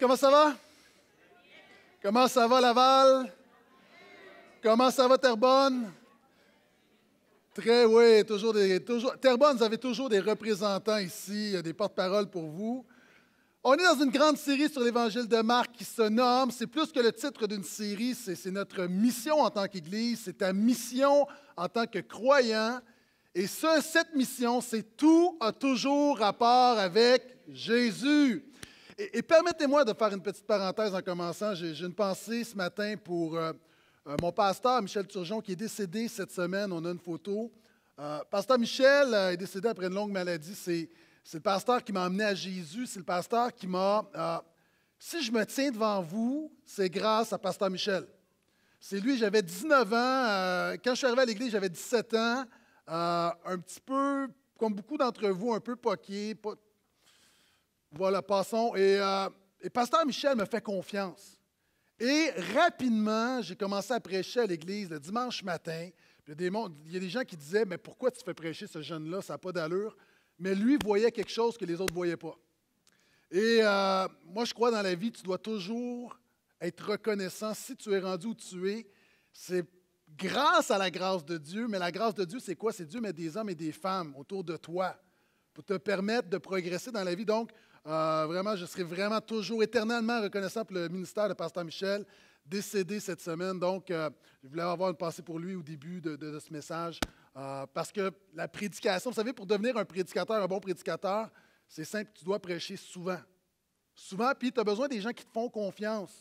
comment ça va? Comment ça va Laval? Comment ça va Terbonne Très, oui, toujours des. Toujours, vous avez toujours des représentants ici, des porte-paroles pour vous. On est dans une grande série sur l'évangile de Marc qui se nomme, c'est plus que le titre d'une série, c'est notre mission en tant qu'Église, c'est ta mission en tant que croyant. Et ce, cette mission, c'est tout a toujours rapport avec Jésus. Et, permettez-moi de faire une petite parenthèse en commençant. J'ai une pensée ce matin pour euh, euh, mon pasteur, Michel Turgeon, qui est décédé cette semaine. On a une photo. Euh, pasteur Michel est décédé après une longue maladie. C'est le pasteur qui m'a emmené à Jésus. C'est le pasteur qui m'a... si je me tiens devant vous, c'est grâce à pasteur Michel. C'est lui, j'avais 19 ans. quand je suis arrivé à l'église, j'avais 17 ans. un petit peu, comme beaucoup d'entre vous, un peu poqué, voilà, passons. Euh, et, Pasteur Michel me fait confiance. Et rapidement, j'ai commencé à prêcher à l'église le dimanche matin. Il y, a des, gens qui disaient Mais pourquoi tu fais prêcher ce jeune-là Ça n'a pas d'allure. Mais lui voyait quelque chose que les autres ne voyaient pas. Et euh, moi, je crois dans la vie, tu dois toujours être reconnaissant si tu es rendu où tu es. C'est grâce à la grâce de Dieu. Mais la grâce de Dieu, c'est quoi? C'est Dieu met des hommes et des femmes autour de toi pour te permettre de progresser dans la vie. Donc, euh, vraiment, je serai vraiment toujours éternellement reconnaissant pour le ministère de Pasteur Michel, décédé cette semaine. Donc, euh, je voulais avoir une pensée pour lui au début de, ce message. Euh, parce que la prédication, vous savez, pour devenir un prédicateur, un bon prédicateur, c'est simple, tu dois prêcher souvent. Souvent, puis tu as besoin des gens qui te font confiance.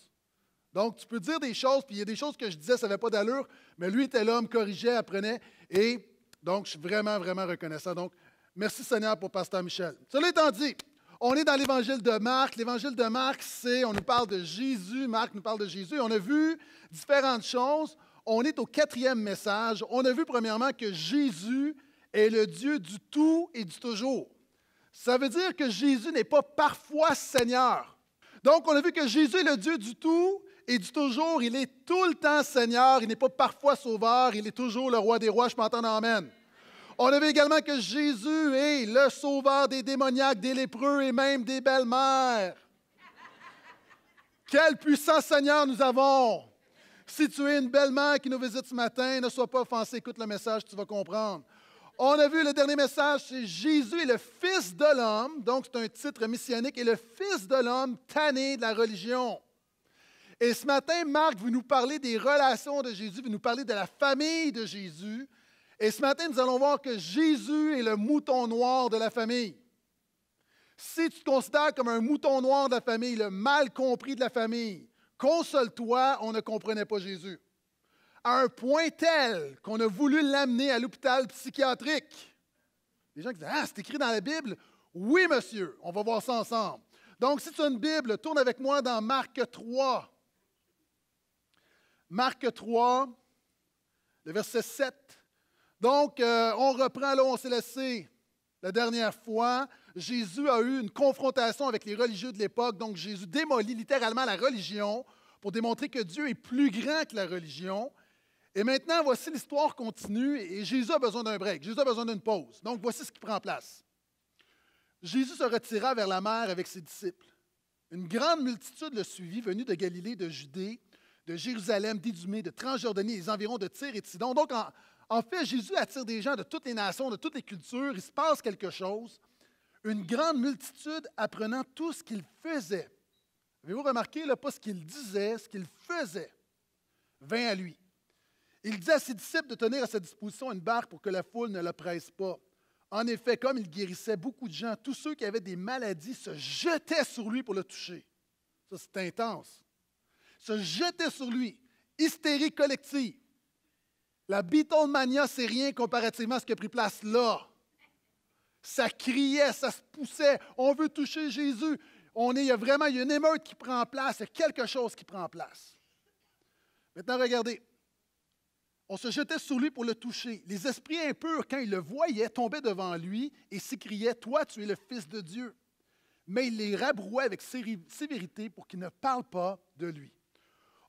Donc, tu peux dire des choses, puis il y a des choses que je disais, ça n'avait pas d'allure, mais lui était là, me corrigeait, apprenait. Et donc, je suis vraiment, vraiment reconnaissant. Donc, merci Seigneur pour Pasteur Michel. Cela étant dit, on est dans l'évangile de Marc. L'évangile de Marc, c'est, on nous parle de Jésus, Marc nous parle de Jésus. On a vu différentes choses. On est au quatrième message. On a vu premièrement que Jésus est le Dieu du tout et du toujours. Ça veut dire que Jésus n'est pas parfois Seigneur. Donc, on a vu que Jésus est le Dieu du tout et du toujours. Il est tout le temps Seigneur. Il n'est pas parfois Sauveur. Il est toujours le Roi des rois. Je m'entends, Amen. On a vu également que Jésus est le sauveur des démoniaques, des lépreux et même des belles-mères. Quel puissant Seigneur nous avons! Si tu es une belle-mère qui nous visite ce matin, ne sois pas offensé, écoute le message, tu vas comprendre. On a vu le dernier message, c'est Jésus est le Fils de l'homme, donc c'est un titre messianique, et le Fils de l'homme tanné de la religion. Et ce matin, Marc vous nous parler des relations de Jésus, vous nous parler de la famille de Jésus, et ce matin, nous allons voir que Jésus est le mouton noir de la famille. Si tu te considères comme un mouton noir de la famille, le mal compris de la famille, console-toi, on ne comprenait pas Jésus. À un point tel qu'on a voulu l'amener à l'hôpital psychiatrique. Les gens qui disent Ah, c'est écrit dans la Bible. Oui, monsieur, on va voir ça ensemble. Donc, si tu as une Bible, tourne avec moi dans Marc 3. Marc 3, le verset 7. Donc, euh, on reprend là où on s'est laissé la dernière fois. Jésus a eu une confrontation avec les religieux de l'époque. Donc, Jésus démolit littéralement la religion pour démontrer que Dieu est plus grand que la religion. Et maintenant, voici l'histoire continue et Jésus a besoin d'un break. Jésus a besoin d'une pause. Donc, voici ce qui prend place. Jésus se retira vers la mer avec ses disciples. Une grande multitude le suivit, venue de Galilée, de Judée, de Jérusalem, d'Idumée, de Transjordanie, les environs de Tyr et de Sidon. Donc, en, en fait, Jésus attire des gens de toutes les nations, de toutes les cultures. Il se passe quelque chose. Une grande multitude apprenant tout ce qu'il faisait. Avez-vous remarqué, là, pas ce qu'il disait, ce qu'il faisait, vint à lui. Il dit à ses disciples de tenir à sa disposition une barque pour que la foule ne le presse pas. En effet, comme il guérissait beaucoup de gens, tous ceux qui avaient des maladies se jetaient sur lui pour le toucher. Ça, c'est intense. Se jetaient sur lui. Hystérie collective. La Beatlemania, c'est rien comparativement à ce qui a pris place là. Ça criait, ça se poussait. On veut toucher Jésus. On est, il y a vraiment une émeute qui prend place. Il y a quelque chose qui prend place. Maintenant, regardez. On se jetait sur lui pour le toucher. Les esprits impurs, quand ils le voyaient, tombaient devant lui et s'écriaient Toi, tu es le Fils de Dieu. Mais il les rabrouait avec sévérité pour qu'ils ne parlent pas de lui.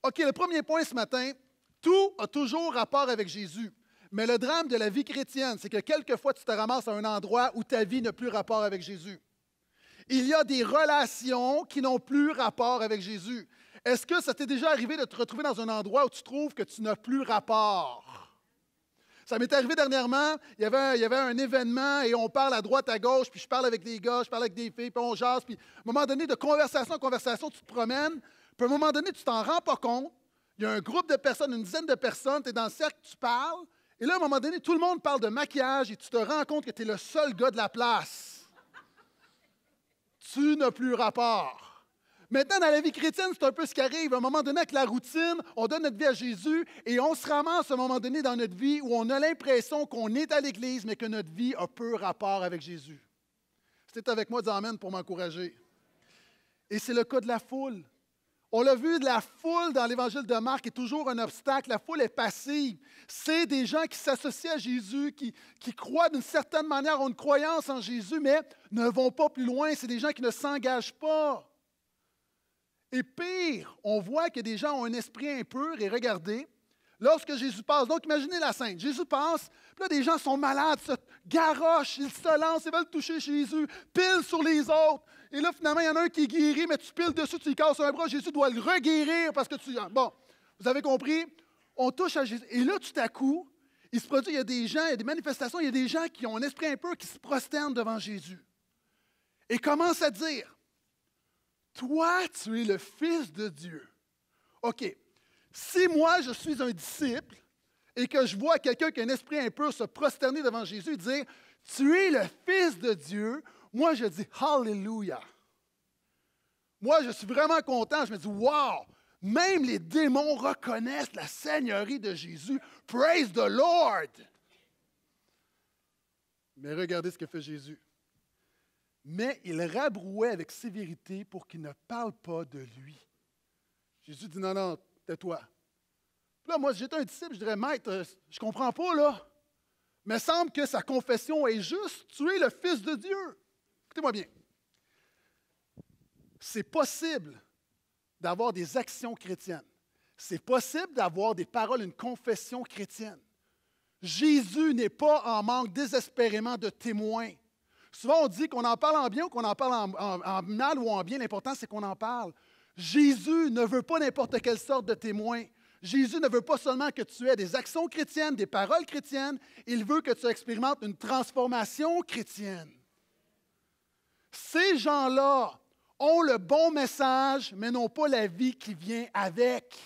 OK, le premier point ce matin, tout a toujours rapport avec Jésus. Mais le drame de la vie chrétienne, c'est que quelquefois tu te ramasses à un endroit où ta vie n'a plus rapport avec Jésus. Il y a des relations qui n'ont plus rapport avec Jésus. Est-ce que ça t'est déjà arrivé de te retrouver dans un endroit où tu trouves que tu n'as plus rapport? Ça m'est arrivé dernièrement, il y, avait un, il y, avait un, événement et on parle à droite, à gauche, puis je parle avec des gars, je parle avec des filles, puis on jase, puis à un moment donné, de conversation en conversation, tu te promènes, puis à un moment donné, tu t'en rends pas compte, il y a un groupe de personnes, une dizaine de personnes, tu es dans le cercle, tu parles, et là, à un moment donné, tout le monde parle de maquillage et tu te rends compte que tu es le seul gars de la place. tu n'as plus rapport. Maintenant, dans la vie chrétienne, c'est un peu ce qui arrive. À un moment donné, avec la routine, on donne notre vie à Jésus et on se ramasse à un moment donné dans notre vie où on a l'impression qu'on est à l'Église, mais que notre vie a peu rapport avec Jésus. C'était avec moi, dis pour m'encourager. Et c'est le cas de la foule. On l'a vu, la foule dans l'évangile de Marc est toujours un obstacle. La foule est passive. C'est des gens qui s'associent à Jésus, qui, croient d'une certaine manière, ont une croyance en Jésus, mais ne vont pas plus loin. C'est des gens qui ne s'engagent pas. Et pire, on voit que des gens ont un esprit impur et regardez, lorsque Jésus passe, donc imaginez la scène, Jésus passe, là des gens sont malades, se garochent, ils se lancent, ils veulent toucher Jésus, pile sur les autres. Et là, finalement, il y en a un qui est guéri, mais tu piles dessus, tu lui casses un bras. Jésus doit le reguérir parce que tu. Bon, vous avez compris? On touche à Jésus. Et là, tout à coup, il se produit, il y a des gens, il y a des manifestations, il y a des gens qui ont un esprit un peu, qui se prosternent devant Jésus. Et commencent à dire Toi, tu es le Fils de Dieu. OK. Si moi, je suis un disciple et que je vois quelqu'un qui a un esprit peu se prosterner devant Jésus et dire Tu es le Fils de Dieu, moi, je dis Hallelujah. Moi, je suis vraiment content. Je me dis Wow! Même les démons reconnaissent la seigneurie de Jésus. Praise the Lord! Mais regardez ce que fait Jésus. Mais il rabrouait avec sévérité pour qu'il ne parle pas de lui. Jésus dit Non, non, tais-toi. Là, moi, j'étais un disciple, je dirais Maître, je comprends pas, là. Mais semble que sa confession est juste. Tu es le Fils de Dieu. Écoutez-moi bien. C'est possible d'avoir des actions chrétiennes. C'est possible d'avoir des paroles, une confession chrétienne. Jésus n'est pas en manque désespérément de témoins. Souvent, on dit qu'on en parle en bien ou qu'on en parle en, mal ou en bien. L'important, c'est qu'on en parle. Jésus ne veut pas n'importe quelle sorte de témoin. Jésus ne veut pas seulement que tu aies des actions chrétiennes, des paroles chrétiennes. Il veut que tu expérimentes une transformation chrétienne. Ces gens-là ont le bon message, mais n'ont pas la vie qui vient avec.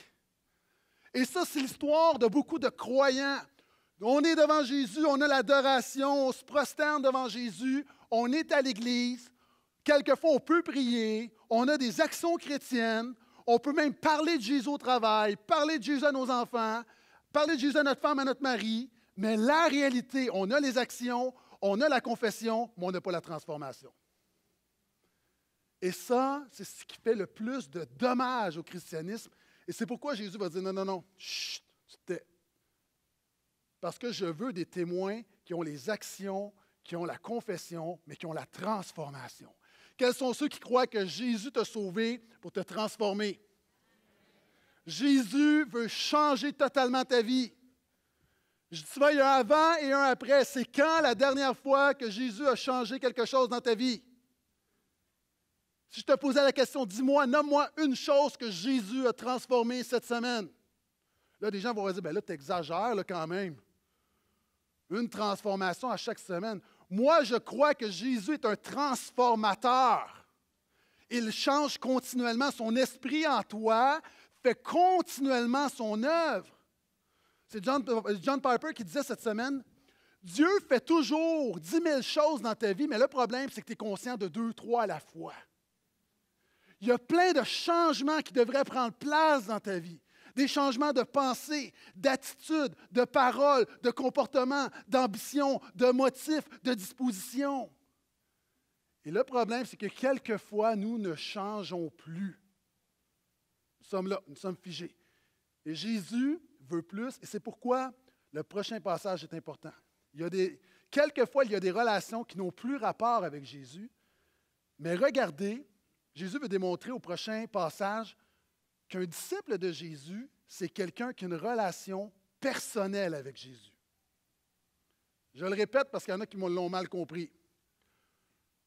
Et ça, c'est l'histoire de beaucoup de croyants. On est devant Jésus, on a l'adoration, on se prosterne devant Jésus, on est à l'Église, quelquefois on peut prier, on a des actions chrétiennes, on peut même parler de Jésus au travail, parler de Jésus à nos enfants, parler de Jésus à notre femme, à notre mari, mais la réalité, on a les actions, on a la confession, mais on n'a pas la transformation. Et ça, c'est ce qui fait le plus de dommages au christianisme. Et c'est pourquoi Jésus va dire non, non, non, chut, c'était. Parce que je veux des témoins qui ont les actions, qui ont la confession, mais qui ont la transformation. Quels sont ceux qui croient que Jésus t'a sauvé pour te transformer? Jésus veut changer totalement ta vie. Je dis il y a un avant et un après. C'est quand la dernière fois que Jésus a changé quelque chose dans ta vie? Si je te posais la question, dis-moi, nomme-moi une chose que Jésus a transformée cette semaine. Là, des gens vont dire, ben là, tu exagères là, quand même. Une transformation à chaque semaine. Moi, je crois que Jésus est un transformateur. Il change continuellement. Son esprit en toi fait continuellement son œuvre. C'est John, euh, Piper qui disait cette semaine, Dieu fait toujours dix mille choses dans ta vie, mais le problème, c'est que tu es conscient de deux, trois à la fois. Il y a plein de changements qui devraient prendre place dans ta vie. Des changements de pensée, d'attitude, de parole, de comportement, d'ambition, de motif, de disposition. Et le problème, c'est que quelquefois, nous ne changeons plus. Nous sommes là, nous sommes figés. Et Jésus veut plus, et c'est pourquoi le prochain passage est important. Il y a des, quelquefois, il y a des relations qui n'ont plus rapport avec Jésus, mais regardez Jésus veut démontrer au prochain passage qu'un disciple de Jésus, c'est quelqu'un qui a une relation personnelle avec Jésus. Je le répète parce qu'il y en a qui l'ont mal compris.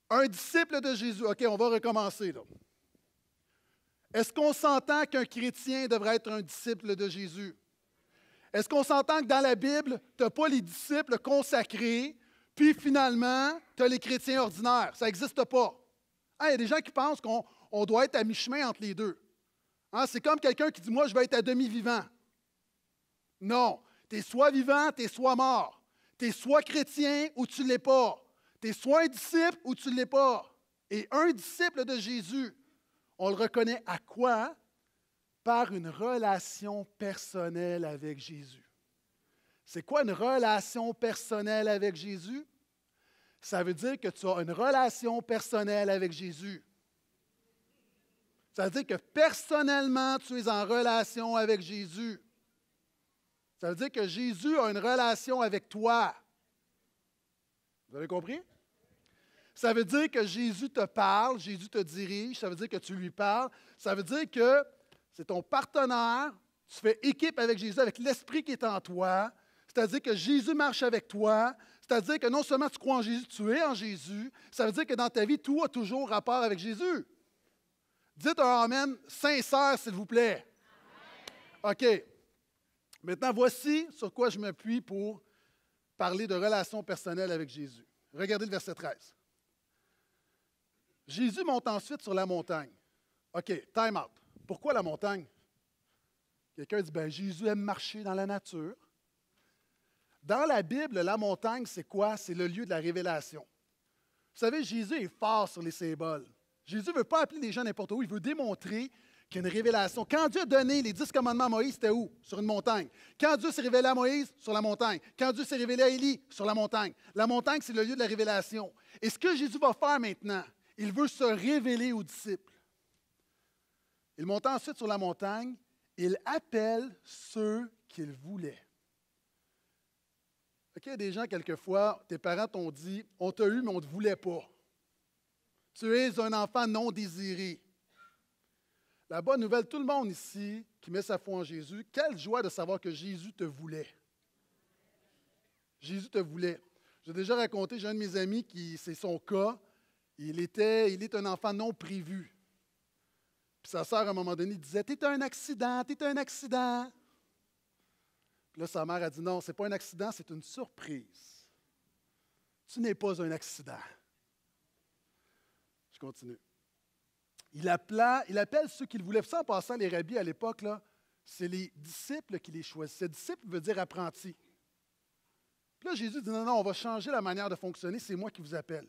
Un disciple de Jésus, OK, on va recommencer là. Est-ce qu'on s'entend qu'un chrétien devrait être un disciple de Jésus? Est-ce qu'on s'entend que dans la Bible, tu n'as pas les disciples consacrés, puis finalement, tu as les chrétiens ordinaires? Ça n'existe pas. Ah, il y a des gens qui pensent qu'on doit être à mi-chemin entre les deux. Hein, c'est comme quelqu'un qui dit Moi, je vais être à demi-vivant. Non. Tu es soit vivant, tu es soit mort. Tu es soit chrétien ou tu ne l'es pas. Tu es soit un disciple ou tu ne l'es pas. Et un disciple de Jésus, on le reconnaît à quoi? Par une relation personnelle avec Jésus. C'est quoi une relation personnelle avec Jésus? ça veut dire que tu as une relation personnelle avec Jésus. Ça veut dire que personnellement, tu es en relation avec Jésus. Ça veut dire que Jésus a une relation avec toi. Vous avez compris? Ça veut dire que Jésus te parle, Jésus te dirige, ça veut dire que tu lui parles. Ça veut dire que c'est ton partenaire, tu fais équipe avec Jésus, avec l'esprit qui est en toi. C'est-à-dire que Jésus marche avec toi, c'est-à-dire que non seulement tu crois en Jésus, tu es en Jésus, ça veut dire que dans ta vie, tout a toujours rapport avec Jésus. Dites un Amen sincère, s'il vous plaît. OK. Maintenant, voici sur quoi je m'appuie pour parler de relation personnelle avec Jésus. Regardez le verset 13. Jésus monte ensuite sur la montagne. OK, time out. Pourquoi la montagne? Quelqu'un dit, ben, Jésus aime marcher dans la nature. Dans la Bible, la montagne, c'est quoi? C'est le lieu de la révélation. Vous savez, Jésus est fort sur les symboles. Jésus ne veut pas appeler les gens n'importe où, il veut démontrer qu'il y a une révélation. Quand Dieu a donné les dix commandements à Moïse, c'était où? Sur une montagne. Quand Dieu s'est révélé à Moïse, sur la montagne. Quand Dieu s'est révélé à Élie, sur la montagne. La montagne, c'est le lieu de la révélation. Et ce que Jésus va faire maintenant, il veut se révéler aux disciples. Il monte ensuite sur la montagne, il appelle ceux qu'il voulait. Il y a des gens, quelquefois, tes parents t'ont dit On t'a eu, mais on ne te voulait pas. Tu es un enfant non désiré. La bonne nouvelle, tout le monde ici qui met sa foi en Jésus, quelle joie de savoir que Jésus te voulait. Jésus te voulait. J'ai déjà raconté, j'ai un de mes amis qui, c'est son cas, il était, il est un enfant non prévu. Puis sa sœur, à un moment donné, disait T'es un accident, t'es un accident là, sa mère a dit non, ce n'est pas un accident, c'est une surprise. Tu n'es pas un accident. Je continue. Il, il appelle ceux qu'il voulait. Ça, en passant, les rabbis à l'époque, c'est les disciples qui les choisissaient. Disciple veut dire apprenti. là, Jésus dit non, non, on va changer la manière de fonctionner, c'est moi qui vous appelle.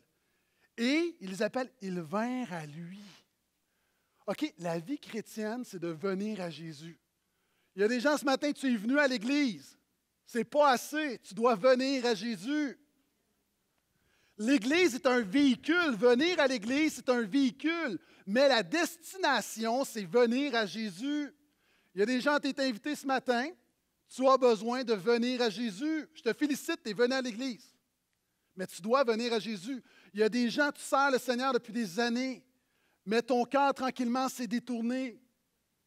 Et ils les appellent, ils vinrent à lui. OK, la vie chrétienne, c'est de venir à Jésus. Il y a des gens ce matin, tu es venu à l'Église. C'est pas assez. Tu dois venir à Jésus. L'Église est un véhicule. Venir à l'Église, c'est un véhicule. Mais la destination, c'est venir à Jésus. Il y a des gens, qui es invité ce matin. Tu as besoin de venir à Jésus. Je te félicite, tu es venu à l'Église. Mais tu dois venir à Jésus. Il y a des gens, tu sers le Seigneur depuis des années, mais ton cœur tranquillement s'est détourné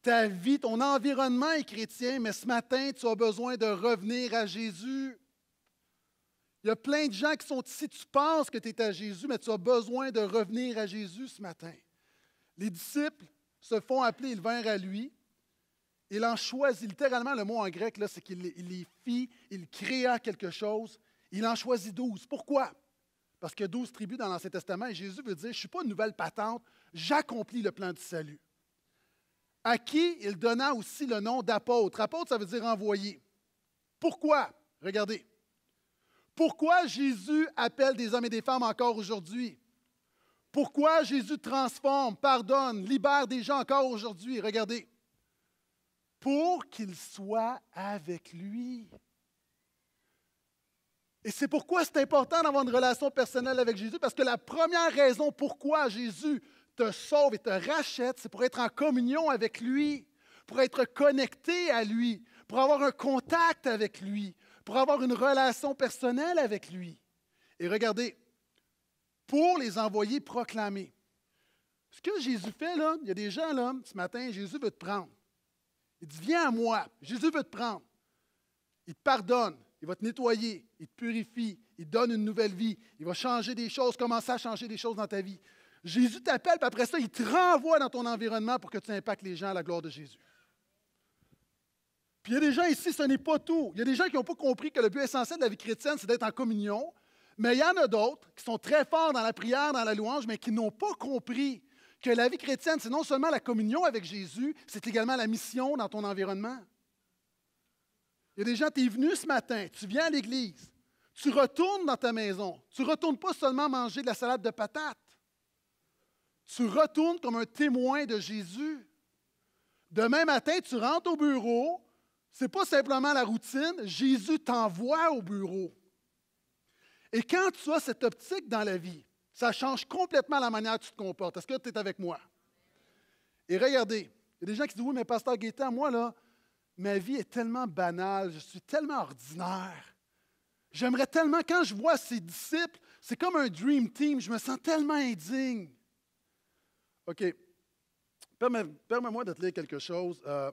ta vie, ton environnement est chrétien, mais ce matin, tu as besoin de revenir à Jésus. Il y a plein de gens qui sont ici, tu penses que tu es à Jésus, mais tu as besoin de revenir à Jésus ce matin. Les disciples se font appeler, ils vinrent à lui. Il en choisit, littéralement le mot en grec, là, c'est qu'il les fit, il créa quelque chose. Il en choisit douze. Pourquoi? Parce que douze tribus dans l'Ancien Testament et Jésus veut dire, je ne suis pas une nouvelle patente, j'accomplis le plan du salut à qui il donna aussi le nom d'apôtre. Apôtre, ça veut dire envoyé. Pourquoi? Regardez. Pourquoi Jésus appelle des hommes et des femmes encore aujourd'hui? Pourquoi Jésus transforme, pardonne, libère des gens encore aujourd'hui? Regardez. Pour qu'ils soient avec lui. Et c'est pourquoi c'est important d'avoir une relation personnelle avec Jésus, parce que la première raison pourquoi Jésus te sauve et te rachète, c'est pour être en communion avec lui, pour être connecté à lui, pour avoir un contact avec lui, pour avoir une relation personnelle avec lui. Et regardez, pour les envoyer proclamer. Ce que Jésus fait, là, il y a des gens, là, ce matin, Jésus veut te prendre. Il dit, viens à moi, Jésus veut te prendre. Il te pardonne, il va te nettoyer, il te purifie, il donne une nouvelle vie, il va changer des choses, commencer à changer des choses dans ta vie. Jésus t'appelle, puis après ça, il te renvoie dans ton environnement pour que tu impactes les gens à la gloire de Jésus. Puis il y a des gens ici, ce n'est pas tout. Il y a des gens qui n'ont pas compris que le but essentiel de la vie chrétienne, c'est d'être en communion. Mais il y en a d'autres qui sont très forts dans la prière, dans la louange, mais qui n'ont pas compris que la vie chrétienne, c'est non seulement la communion avec Jésus, c'est également la mission dans ton environnement. Il y a des gens, tu es venu ce matin, tu viens à l'église, tu retournes dans ta maison, tu ne retournes pas seulement manger de la salade de patates. Tu retournes comme un témoin de Jésus. Demain matin, tu rentres au bureau. Ce n'est pas simplement la routine. Jésus t'envoie au bureau. Et quand tu as cette optique dans la vie, ça change complètement la manière que tu te comportes. Est-ce que tu es avec moi? Et regardez, il y a des gens qui disent Oui, mais Pasteur Gaétan, moi, là, ma vie est tellement banale, je suis tellement ordinaire. J'aimerais tellement, quand je vois ses disciples, c'est comme un dream team, je me sens tellement indigne. OK. Permets-moi de te lire quelque chose. Euh,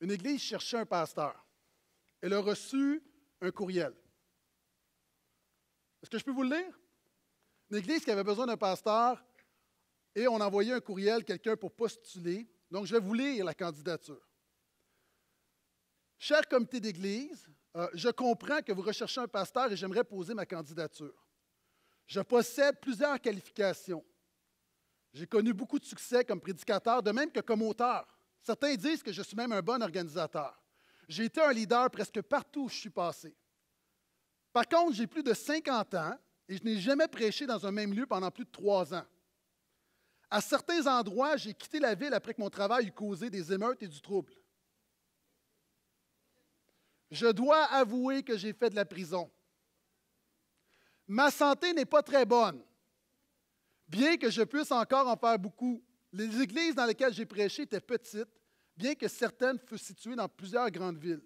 une église cherchait un pasteur. Elle a reçu un courriel. Est-ce que je peux vous le lire? Une église qui avait besoin d'un pasteur et on envoyait un courriel, quelqu'un pour postuler. Donc, je vais vous lire la candidature. Cher comité d'église, euh, je comprends que vous recherchez un pasteur et j'aimerais poser ma candidature. Je possède plusieurs qualifications. J'ai connu beaucoup de succès comme prédicateur, de même que comme auteur. Certains disent que je suis même un bon organisateur. J'ai été un leader presque partout où je suis passé. Par contre, j'ai plus de 50 ans et je n'ai jamais prêché dans un même lieu pendant plus de trois ans. À certains endroits, j'ai quitté la ville après que mon travail eût causé des émeutes et du trouble. Je dois avouer que j'ai fait de la prison. Ma santé n'est pas très bonne. Bien que je puisse encore en faire beaucoup, les églises dans lesquelles j'ai prêché étaient petites, bien que certaines fussent situées dans plusieurs grandes villes.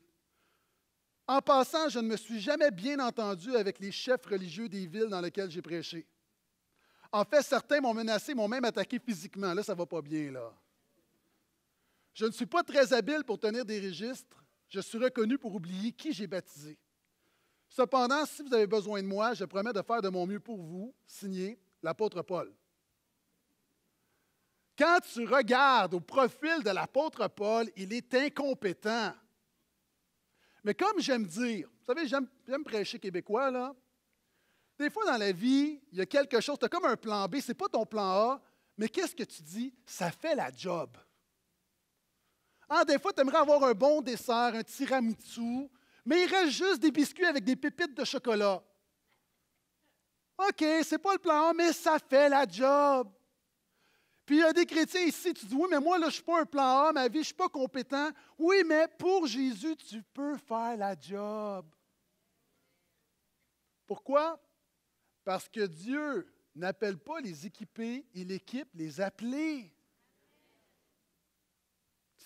En passant, je ne me suis jamais bien entendu avec les chefs religieux des villes dans lesquelles j'ai prêché. En fait, certains m'ont menacé, m'ont même attaqué physiquement. Là, ça ne va pas bien, là. Je ne suis pas très habile pour tenir des registres. Je suis reconnu pour oublier qui j'ai baptisé. Cependant, si vous avez besoin de moi, je promets de faire de mon mieux pour vous. Signé l'apôtre Paul. Quand tu regardes au profil de l'apôtre Paul, il est incompétent. Mais comme j'aime dire, vous savez, j'aime prêcher québécois, là. Des fois, dans la vie, il y a quelque chose, tu as comme un plan B, c'est pas ton plan A, mais qu'est-ce que tu dis? Ça fait la job. Ah, des fois, tu aimerais avoir un bon dessert, un tiramisu, mais il reste juste des biscuits avec des pépites de chocolat. OK, c'est pas le plan A, mais ça fait la job. Puis il y a des chrétiens ici, tu dis Oui, mais moi, là, je ne suis pas un plan A, ma vie, je ne suis pas compétent. Oui, mais pour Jésus, tu peux faire la job. Pourquoi? Parce que Dieu n'appelle pas les équipés, il équipe les appelés.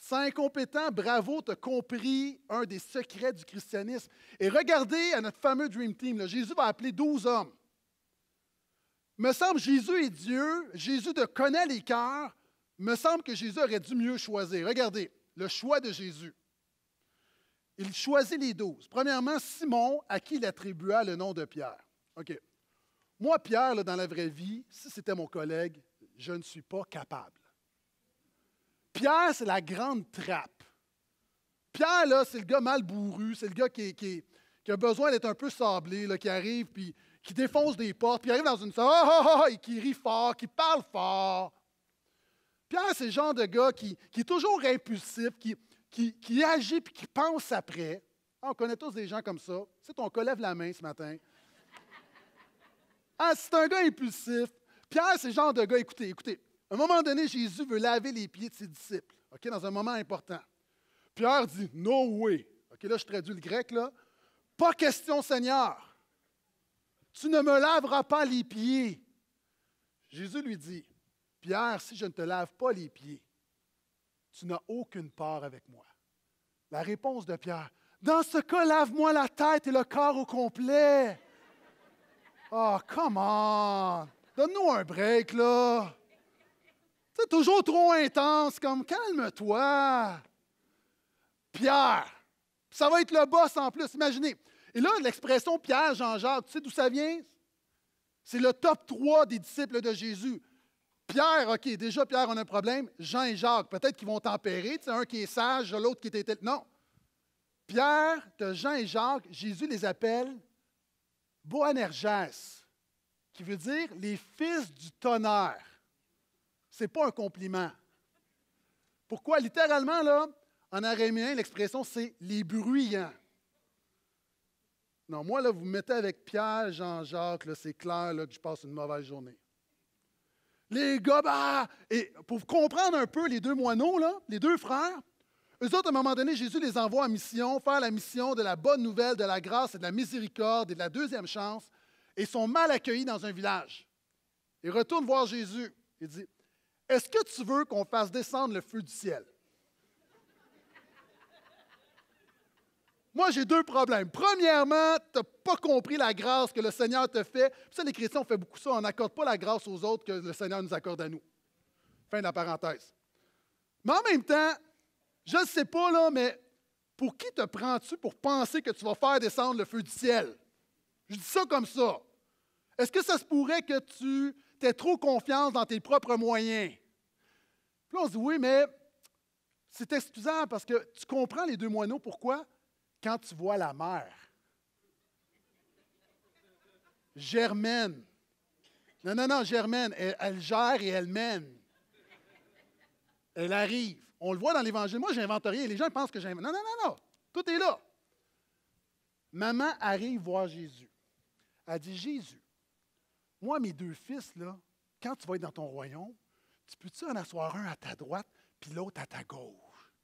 Sans incompétent, bravo, tu as compris un des secrets du christianisme. Et regardez à notre fameux Dream Team. Jésus va appeler 12 hommes. Me semble Jésus est Dieu, Jésus de connaît les cœurs, me semble que Jésus aurait dû mieux choisir. Regardez le choix de Jésus. Il choisit les douze. Premièrement, Simon, à qui il attribua le nom de Pierre. OK. Moi, Pierre, là, dans la vraie vie, si c'était mon collègue, je ne suis pas capable. Pierre, c'est la grande trappe. Pierre, là, c'est le gars mal bourru, c'est le gars qui, a besoin d'être un peu sablé, là, qui arrive, puis qui défonce des portes, puis arrive dans une salle, ah, ah, ah, et qui rit fort, qui parle fort. Pierre, c'est le genre de gars qui, est toujours impulsif, qui, qui, qui, agit puis qui pense après. on connaît tous des gens comme ça. C'est ton collègue lève la main ce matin. Ah, c'est un gars impulsif. Pierre, c'est le genre de gars, écoutez, écoutez, à un moment donné, Jésus veut laver les pieds de ses disciples, OK, dans un moment important. Pierre dit, no way. OK, là, je traduis le grec, là. Pas question, Seigneur. Tu ne me laveras pas les pieds. Jésus lui dit, Pierre, si je ne te lave pas les pieds, tu n'as aucune part avec moi. La réponse de Pierre, dans ce cas, lave-moi la tête et le corps au complet. Oh, come on! Donne-nous un break, là! C'est toujours trop intense, comme calme-toi. Pierre, ça va être le boss en plus, imaginez. Et là, l'expression Pierre, Jean-Jacques, tu sais d'où ça vient? C'est le top 3 des disciples de Jésus. Pierre, OK, déjà, Pierre, on a un problème. Jean et Jacques, peut-être qu'ils vont tempérer. Tu sais, un qui est sage, l'autre qui était. Non. Pierre, de Jean et Jacques, Jésus les appelle Boanerges, qui veut dire les fils du tonnerre. Ce n'est pas un compliment. Pourquoi? Littéralement, là, en araméen, l'expression, c'est les bruyants. Non, moi, là, vous me mettez avec Pierre, Jean-Jacques, c'est clair là, que je passe une mauvaise journée. Les gars, bah! et pour comprendre un peu les deux moineaux, là, les deux frères, eux autres, à un moment donné, Jésus les envoie en mission, faire la mission de la bonne nouvelle, de la grâce et de la miséricorde et de la deuxième chance, et sont mal accueillis dans un village. Ils retournent voir Jésus et dit Est-ce que tu veux qu'on fasse descendre le feu du ciel Moi, j'ai deux problèmes. Premièrement, tu n'as pas compris la grâce que le Seigneur te fait. Puis ça, les chrétiens, on fait beaucoup ça. On n'accorde pas la grâce aux autres que le Seigneur nous accorde à nous. Fin de la parenthèse. Mais en même temps, je ne sais pas, là, mais pour qui te prends-tu pour penser que tu vas faire descendre le feu du ciel? Je dis ça comme ça. Est-ce que ça se pourrait que tu aies trop confiance dans tes propres moyens? Puis là, on se dit oui, mais c'est excusable parce que tu comprends les deux moineaux. Pourquoi? quand tu vois la mère, Germaine. Non, non, non, Germaine, elle, gère et elle mène. Elle arrive. On le voit dans l'Évangile. Moi, j'invente rien. Les gens pensent que j'invente. Non, non, non, non. Tout est là. Maman arrive voir Jésus. Elle dit, Jésus, moi, mes deux fils, là, quand tu vas être dans ton royaume, tu peux-tu en asseoir un à ta droite puis l'autre à ta gauche?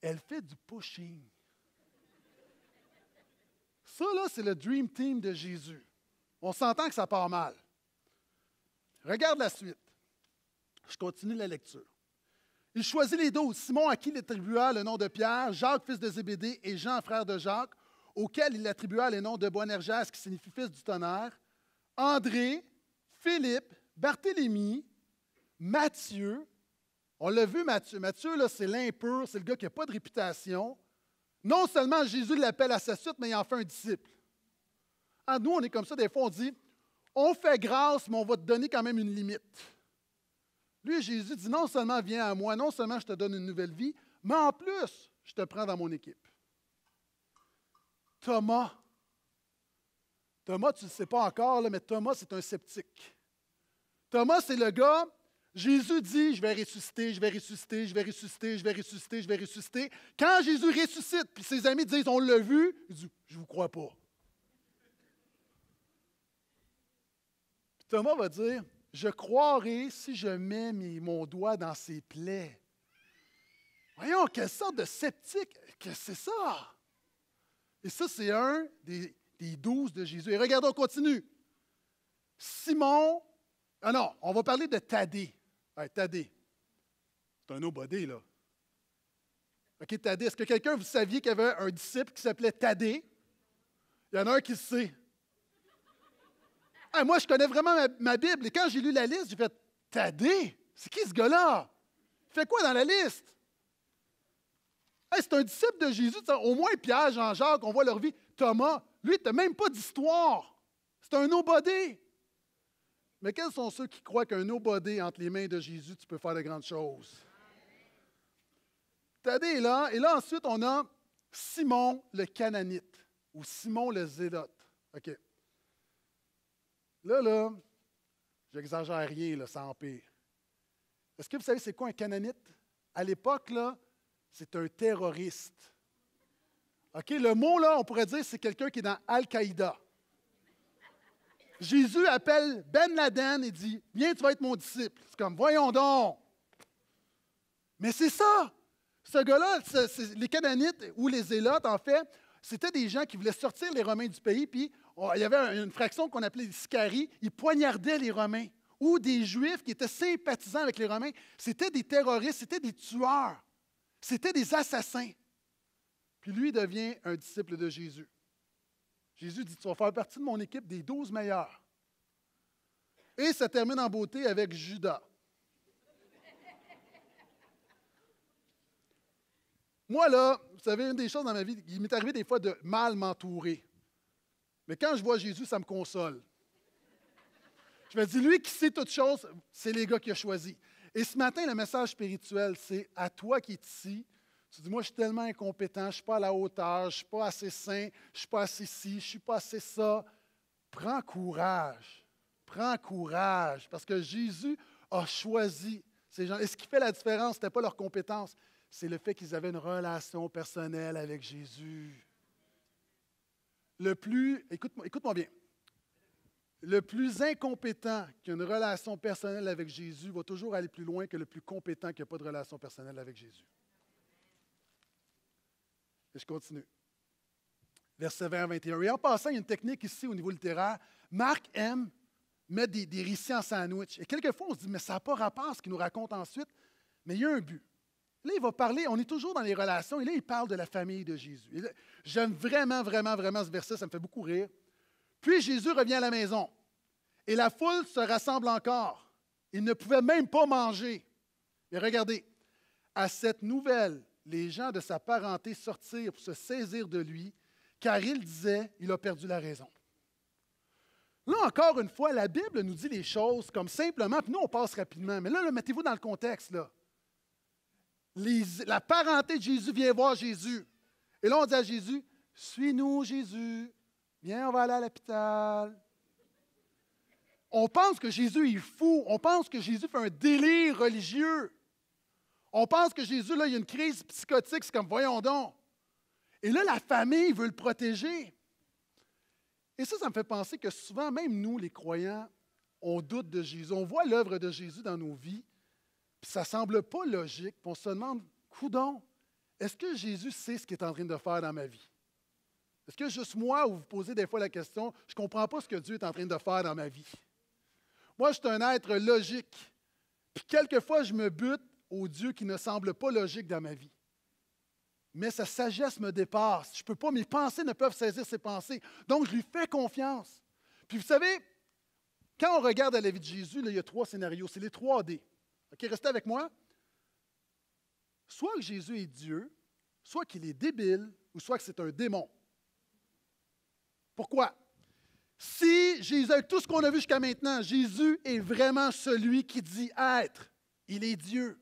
Elle fait du pushing. Ça, là, c'est le Dream Team de Jésus. On s'entend que ça part mal. Regarde la suite. Je continue la lecture. Il choisit les deux. Simon à qui il attribua le nom de Pierre, Jacques fils de Zébédée et Jean frère de Jacques, auxquels il attribua les noms de Boanerges qui signifie fils du tonnerre, André, Philippe, Barthélemy, Matthieu. On l'a vu Matthieu. Matthieu, là, c'est l'impur, c'est le gars qui n'a pas de réputation. Non seulement Jésus l'appelle à sa suite, mais il en fait un disciple. à ah, nous, on est comme ça, des fois, on dit on fait grâce, mais on va te donner quand même une limite. Lui, Jésus dit non seulement viens à moi, non seulement je te donne une nouvelle vie, mais en plus, je te prends dans mon équipe. Thomas, Thomas, tu ne le sais pas encore, mais Thomas, c'est un sceptique. Thomas, c'est le gars Jésus dit, je vais ressusciter, je vais ressusciter, je vais ressusciter, je vais ressusciter, je vais ressusciter. Quand Jésus ressuscite, puis ses amis disent, on l'a vu, il dit, je ne vous crois pas. Puis Thomas va dire, je croirai si je mets mon doigt dans ses plaies. Voyons, quelle sorte de sceptique, que c'est ça? Et ça, c'est un des, douze de Jésus. Et regardons, on continue. Simon, ah non, on va parler de Thaddée. Tadé, c'est un nobody, là. OK, Tadé, est-ce que quelqu'un, vous saviez qu'il y avait un disciple qui s'appelait Tadé? Il y en a un qui le sait. moi, je connais vraiment ma, Bible. Et quand j'ai lu la liste, j'ai fait Tadé, c'est qui ce gars-là? Il fait quoi dans la liste? c'est un disciple de Jésus. Au moins Pierre, Jean-Jacques, on voit leur vie. Thomas, lui, il n'a même pas d'histoire. C'est un nobody. Mais quels sont ceux qui croient qu'un nobody entre les mains de Jésus, tu peux faire de grandes choses? Thaddée là, et là ensuite on a Simon le Cananite ou Simon le Zélote. OK. Là, là, j'exagère rien, là, ça empire. Est-ce que vous savez c'est quoi un Cananite? À l'époque, là, c'est un terroriste. OK, le mot, là, on pourrait dire c'est quelqu'un qui est dans Al-Qaïda. Jésus appelle Ben Laden et dit Viens, tu vas être mon disciple. C'est comme Voyons donc. Mais c'est ça. Ce gars-là, les Canaanites ou les Zélotes, en fait, c'était des gens qui voulaient sortir les Romains du pays, puis oh, il y avait une fraction qu'on appelait les Sicaries. Ils poignardaient les Romains ou des Juifs qui étaient sympathisants avec les Romains. C'était des terroristes, c'était des tueurs, c'était des assassins. Puis lui devient un disciple de Jésus. Jésus dit, tu vas faire partie de mon équipe des douze meilleurs. Et ça termine en beauté avec Judas. Moi, là, vous savez, une des choses dans ma vie, il m'est arrivé des fois de mal m'entourer. Mais quand je vois Jésus, ça me console. Je me dis, lui qui sait toutes choses, c'est les gars qu'il a choisi. Et ce matin, le message spirituel, c'est à toi qui es ici, tu dis, moi, je suis tellement incompétent, je ne suis pas à la hauteur, je ne suis pas assez sain, je ne suis pas assez ci, je ne suis pas assez ça. Prends courage. Prends courage. Parce que Jésus a choisi ces gens. Et ce qui fait la différence, ce n'était pas leur compétence, c'est le fait qu'ils avaient une relation personnelle avec Jésus. Le plus, écoute-moi bien, le plus incompétent qui a une relation personnelle avec Jésus va toujours aller plus loin que le plus compétent qui n'a pas de relation personnelle avec Jésus je continue. Verset 20 à 21. Et en passant, il y a une technique ici au niveau littéraire. Marc aime mettre des, des en sandwich. Et quelquefois, on se dit, mais ça n'a pas rapport à ce qu'il nous raconte ensuite. Mais il y a un but. Là, il va parler, on est toujours dans les relations, et là, il parle de la famille de Jésus. J'aime vraiment, vraiment, vraiment ce verset, ça me fait beaucoup rire. Puis Jésus revient à la maison, et la foule se rassemble encore. Il ne pouvait même pas manger. Mais regardez, à cette nouvelle, les gens de sa parenté sortirent pour se saisir de lui, car il disait, il a perdu la raison. Là, encore une fois, la Bible nous dit les choses comme simplement, puis nous, on passe rapidement. Mais là, mettez-vous dans le contexte. Là. la parenté de Jésus vient voir Jésus. Et là, on dit à Jésus Suis-nous, Jésus. Viens, on va aller à l'hôpital. On pense que Jésus est fou. On pense que Jésus fait un délire religieux. On pense que Jésus, là, il y a une crise psychotique, c'est comme, voyons donc. Et là, la famille veut le protéger. Et ça, ça me fait penser que souvent, même nous, les croyants, on doute de Jésus. On voit l'œuvre de Jésus dans nos vies, puis ça ne semble pas logique. Puis on se demande, coudon, est-ce que Jésus sait ce qu'il est en train de faire dans ma vie? Est-ce que juste moi, vous vous posez des fois la question, je ne comprends pas ce que Dieu est en train de faire dans ma vie? Moi, je suis un être logique. Puis quelquefois, je me bute au Dieu qui ne semble pas logique dans ma vie. Mais sa sagesse me dépasse. Je peux pas, mes pensées ne peuvent saisir ses pensées. Donc, je lui fais confiance. Puis, vous savez, quand on regarde à la vie de Jésus, il y a trois scénarios. C'est les trois D. OK, restez avec moi. Soit que Jésus est Dieu, soit qu'il est débile, ou soit que c'est un démon. Pourquoi? Si Jésus, tout ce qu'on a vu jusqu'à maintenant, Jésus est vraiment celui qui dit être, il est Dieu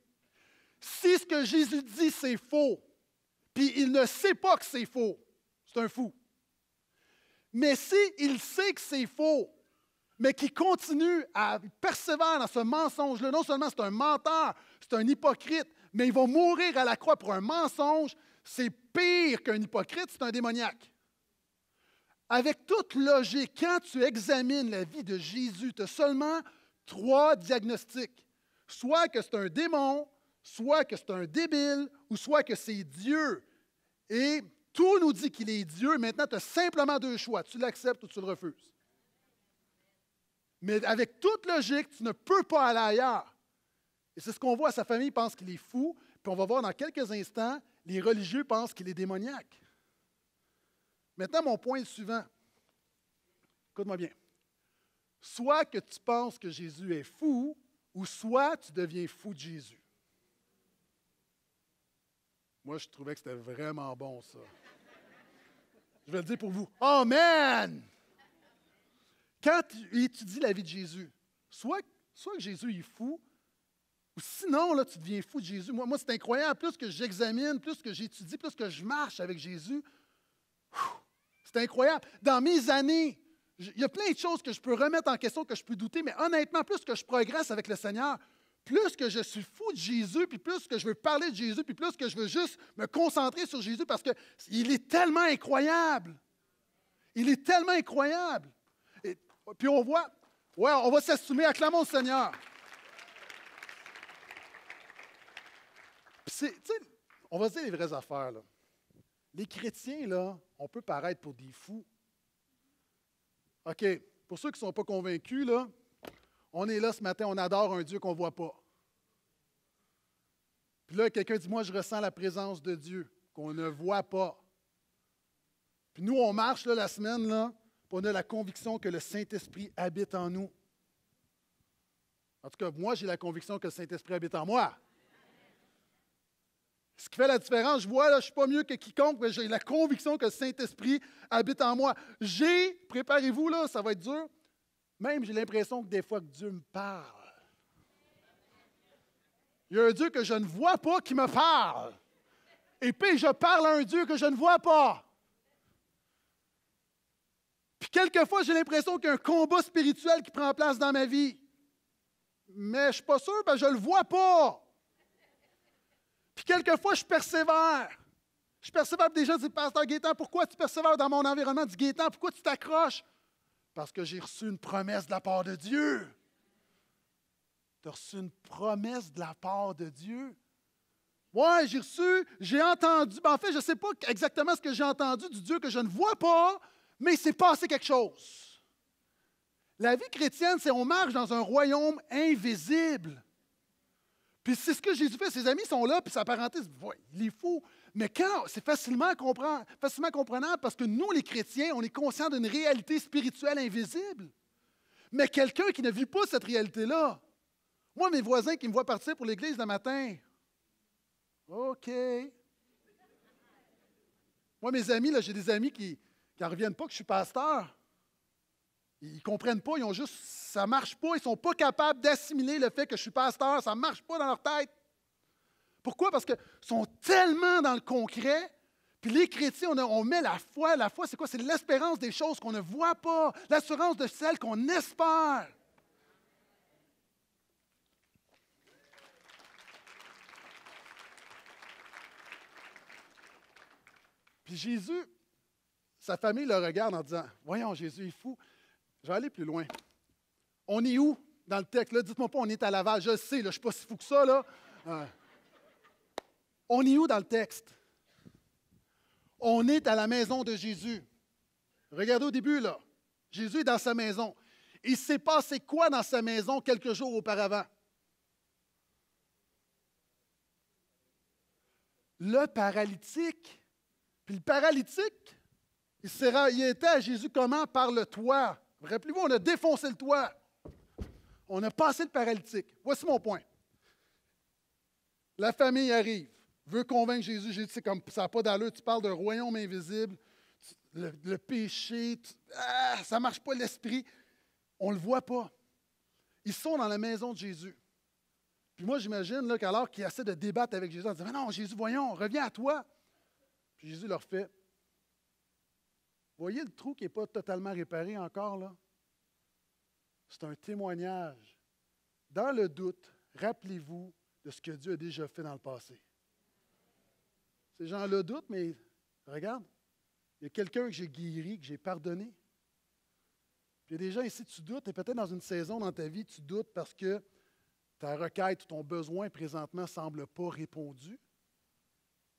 si ce que Jésus dit, c'est faux, puis il ne sait pas que c'est faux, c'est un fou. Mais si il sait que c'est faux, mais qui continue à persévérer dans ce mensonge-là, non seulement c'est un menteur, c'est un hypocrite, mais il va mourir à la croix pour un mensonge, c'est pire qu'un hypocrite, c'est un démoniaque. Avec toute logique, quand tu examines la vie de Jésus, tu as seulement trois diagnostics. Soit que c'est un démon, soit que c'est un débile ou soit que c'est Dieu. Et tout nous dit qu'il est Dieu. Maintenant, tu as simplement deux choix. Tu l'acceptes ou tu le refuses. Mais avec toute logique, tu ne peux pas aller ailleurs. Et c'est ce qu'on voit. Sa famille pense qu'il est fou. Puis on va voir dans quelques instants, les religieux pensent qu'il est démoniaque. Maintenant, mon point est le suivant. Écoute-moi bien. Soit que tu penses que Jésus est fou, ou soit tu deviens fou de Jésus. Moi, je trouvais que c'était vraiment bon, ça. Je vais le dire pour vous. Amen. Quand tu étudies la vie de Jésus, soit, soit que Jésus est fou, ou sinon, là, tu deviens fou de Jésus. Moi, moi c'est incroyable. Plus que j'examine, plus que j'étudie, plus que je marche avec Jésus, c'est incroyable. Dans mes années, il y a plein de choses que je peux remettre en question, que je peux douter, mais honnêtement, plus que je progresse avec le Seigneur, plus que je suis fou de Jésus, puis plus que je veux parler de Jésus, puis plus que je veux juste me concentrer sur Jésus parce qu'il est tellement incroyable. Il est tellement incroyable. Et, puis on voit, ouais, on va s'assumer, acclamons le Seigneur. Puis on va dire les vraies affaires. Là. Les chrétiens, là, on peut paraître pour des fous. OK, pour ceux qui ne sont pas convaincus, là, on est là ce matin, on adore un Dieu qu'on ne voit pas. Puis là, quelqu'un dit, moi, je ressens la présence de Dieu qu'on ne voit pas. Puis nous, on marche la semaine, là, puis on a la conviction que le Saint-Esprit habite en nous. En tout cas, moi, j'ai la conviction que le Saint-Esprit habite en moi. Ce qui fait la différence, je vois, là, je ne suis pas mieux que quiconque, mais j'ai la conviction que le Saint-Esprit habite en moi. J'ai, préparez-vous, là, ça va être dur, même, j'ai l'impression que des fois que Dieu me parle. Il y a un Dieu que je ne vois pas qui me parle. Et puis, je parle à un Dieu que je ne vois pas. Puis, quelquefois, j'ai l'impression qu'il y a un combat spirituel qui prend place dans ma vie. Mais je ne suis pas sûr, parce que je ne le vois pas. Puis, quelquefois, je persévère. Je persévère. déjà. gens dis, Pasteur Gaétan, pourquoi tu persévères dans mon environnement? Dis, Gaétan, pourquoi tu t'accroches? Parce que j'ai reçu une promesse de la part de Dieu. Tu as reçu une promesse de la part de Dieu. Ouais, j'ai reçu, j'ai entendu. Ben, en fait, je ne sais pas exactement ce que j'ai entendu du Dieu que je ne vois pas, mais c'est s'est passé quelque chose. La vie chrétienne, c'est on marche dans un royaume invisible. Puis c'est ce que Jésus fait. Ses amis sont là, puis sa parenthèse, il est fou. Mais quand c'est facilement, facilement comprenable parce que nous, les chrétiens, on est conscients d'une réalité spirituelle invisible. Mais quelqu'un qui ne vit pas cette réalité-là, moi, mes voisins qui me voient partir pour l'église le matin, OK. Moi, mes amis, là, j'ai des amis qui n'en reviennent pas que je suis pasteur. Ils ne comprennent pas, ils ont juste, ça ne marche pas, ils ne sont pas capables d'assimiler le fait que je suis pasteur, ça ne marche pas dans leur tête. Pourquoi? Parce qu'ils sont tellement dans le concret. Puis les chrétiens, on, met la foi. La foi, c'est quoi? C'est l'espérance des choses qu'on ne voit pas, l'assurance de celles qu'on espère. Puis Jésus, sa famille le regarde en disant Voyons, Jésus est fou. Je vais aller plus loin. On est où dans le texte? Dites-moi pas, on est à Laval. Je sais, je ne suis pas si fou que ça. Là. Euh, on est où dans le texte? On est à la maison de Jésus. Regardez au début, là. Jésus est dans sa maison. Il s'est passé quoi dans sa maison quelques jours auparavant? Le paralytique. Puis le paralytique, il, il était à Jésus comment? Par le toit. Rappelez-vous, on a défoncé le toit. On a passé le paralytique. Voici mon point. La famille arrive veut convaincre Jésus. Jésus, c'est comme ça n'a pas d'allure. Tu parles d'un royaume invisible, le, péché, ah, ça ne marche pas l'esprit. On ne le voit pas. Ils sont dans la maison de Jésus. Puis moi, j'imagine là, qu'alors qu'ils assez de débattre avec Jésus, on dit, Mais non, Jésus, voyons, reviens à toi. Puis Jésus leur fait Voyez le trou qui n'est pas totalement réparé encore, là? C'est un témoignage. Dans le doute, rappelez-vous de ce que Dieu a déjà fait dans le passé. Ces gens-là doutent, mais regarde, il y a quelqu'un que j'ai guéri, que j'ai pardonné. Puis il y a des gens, ici tu doutes, et peut-être dans une saison dans ta vie, tu doutes parce que ta requête ou ton besoin présentement ne semble pas répondu.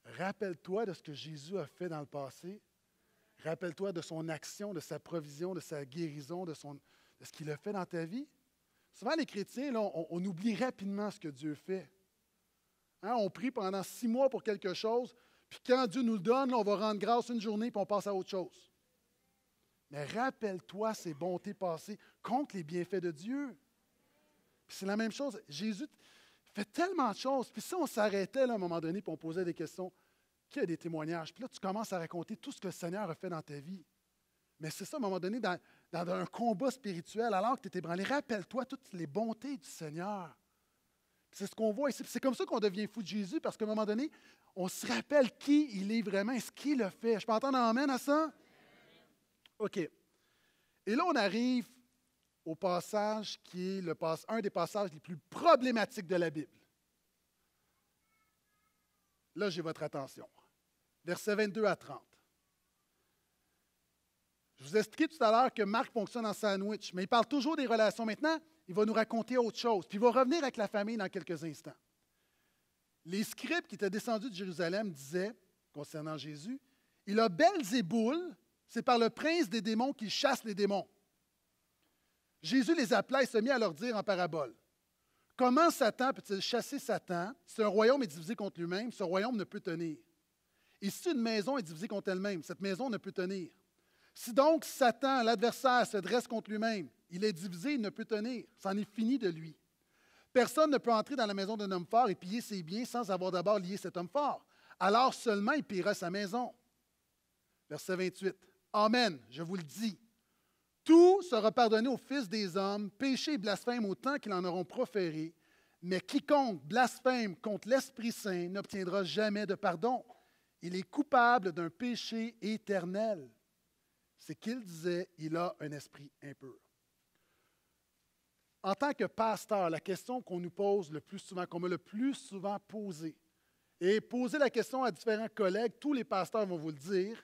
Rappelle-toi de ce que Jésus a fait dans le passé. Rappelle-toi de son action, de sa provision, de sa guérison, de, son, de ce qu'il a fait dans ta vie. Souvent, les chrétiens, on, oublie rapidement ce que Dieu fait. Hein, on prie pendant six mois pour quelque chose, puis quand Dieu nous le donne, on va rendre grâce une journée, puis on passe à autre chose. Mais rappelle-toi ces bontés passées, contre les bienfaits de Dieu. Puis c'est la même chose. Jésus fait tellement de choses. Puis si on s'arrêtait à un moment donné, puis on posait des questions, qui a des témoignages? Puis là, tu commences à raconter tout ce que le Seigneur a fait dans ta vie. Mais c'est ça, à un moment donné, dans, un combat spirituel, alors que tu étais ébranlé, rappelle-toi toutes les bontés du Seigneur. C'est ce qu'on voit ici. C'est comme ça qu'on devient fou de Jésus, parce qu'à un moment donné, on se rappelle qui il est vraiment et ce qu'il a fait. Je peux entendre Amen à ça? OK. Et là, on arrive au passage qui est le, un des passages les plus problématiques de la Bible. Là, j'ai votre attention. Verset 22 à 30. Je vous ai expliqué tout à l'heure que Marc fonctionne en sandwich, mais il parle toujours des relations. Maintenant, il va nous raconter autre chose. Puis il va revenir avec la famille dans quelques instants. Les scribes qui étaient descendus de Jérusalem disaient, concernant Jésus, il a Belzéboul, c'est par le prince des démons qu'il chasse les démons. Jésus les appela et se mit à leur dire en parabole Comment Satan peut-il chasser Satan si un royaume est divisé contre lui-même Ce royaume ne peut tenir. Et si une maison est divisée contre elle-même, cette maison ne peut tenir. Si donc Satan, l'adversaire, se dresse contre lui-même il est divisé, il ne peut tenir. C'en est fini de lui. Personne ne peut entrer dans la maison d'un homme fort et piller ses biens sans avoir d'abord lié cet homme fort. Alors seulement il pillera sa maison. Verset 28. Amen, je vous le dis. Tout sera pardonné aux fils des hommes, péché et blasphème autant qu'ils en auront proféré. Mais quiconque blasphème contre l'Esprit Saint n'obtiendra jamais de pardon. Il est coupable d'un péché éternel. C'est qu'il disait, il a un esprit impur. En tant que pasteur, la question qu'on nous pose le plus souvent, qu'on me le plus souvent posée, et poser la question à différents collègues, tous les pasteurs vont vous le dire,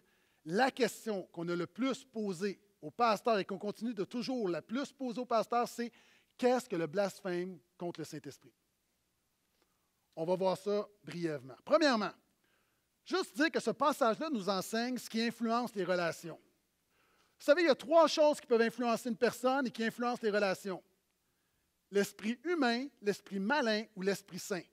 la question qu'on a le plus posée aux pasteurs et qu'on continue de toujours la plus poser aux pasteurs, c'est qu'est-ce que le blasphème contre le Saint-Esprit? On va voir ça brièvement. Premièrement, juste dire que ce passage-là nous enseigne ce qui influence les relations. Vous savez, il y a trois choses qui peuvent influencer une personne et qui influencent les relations l'esprit humain, l'esprit malin ou l'esprit saint.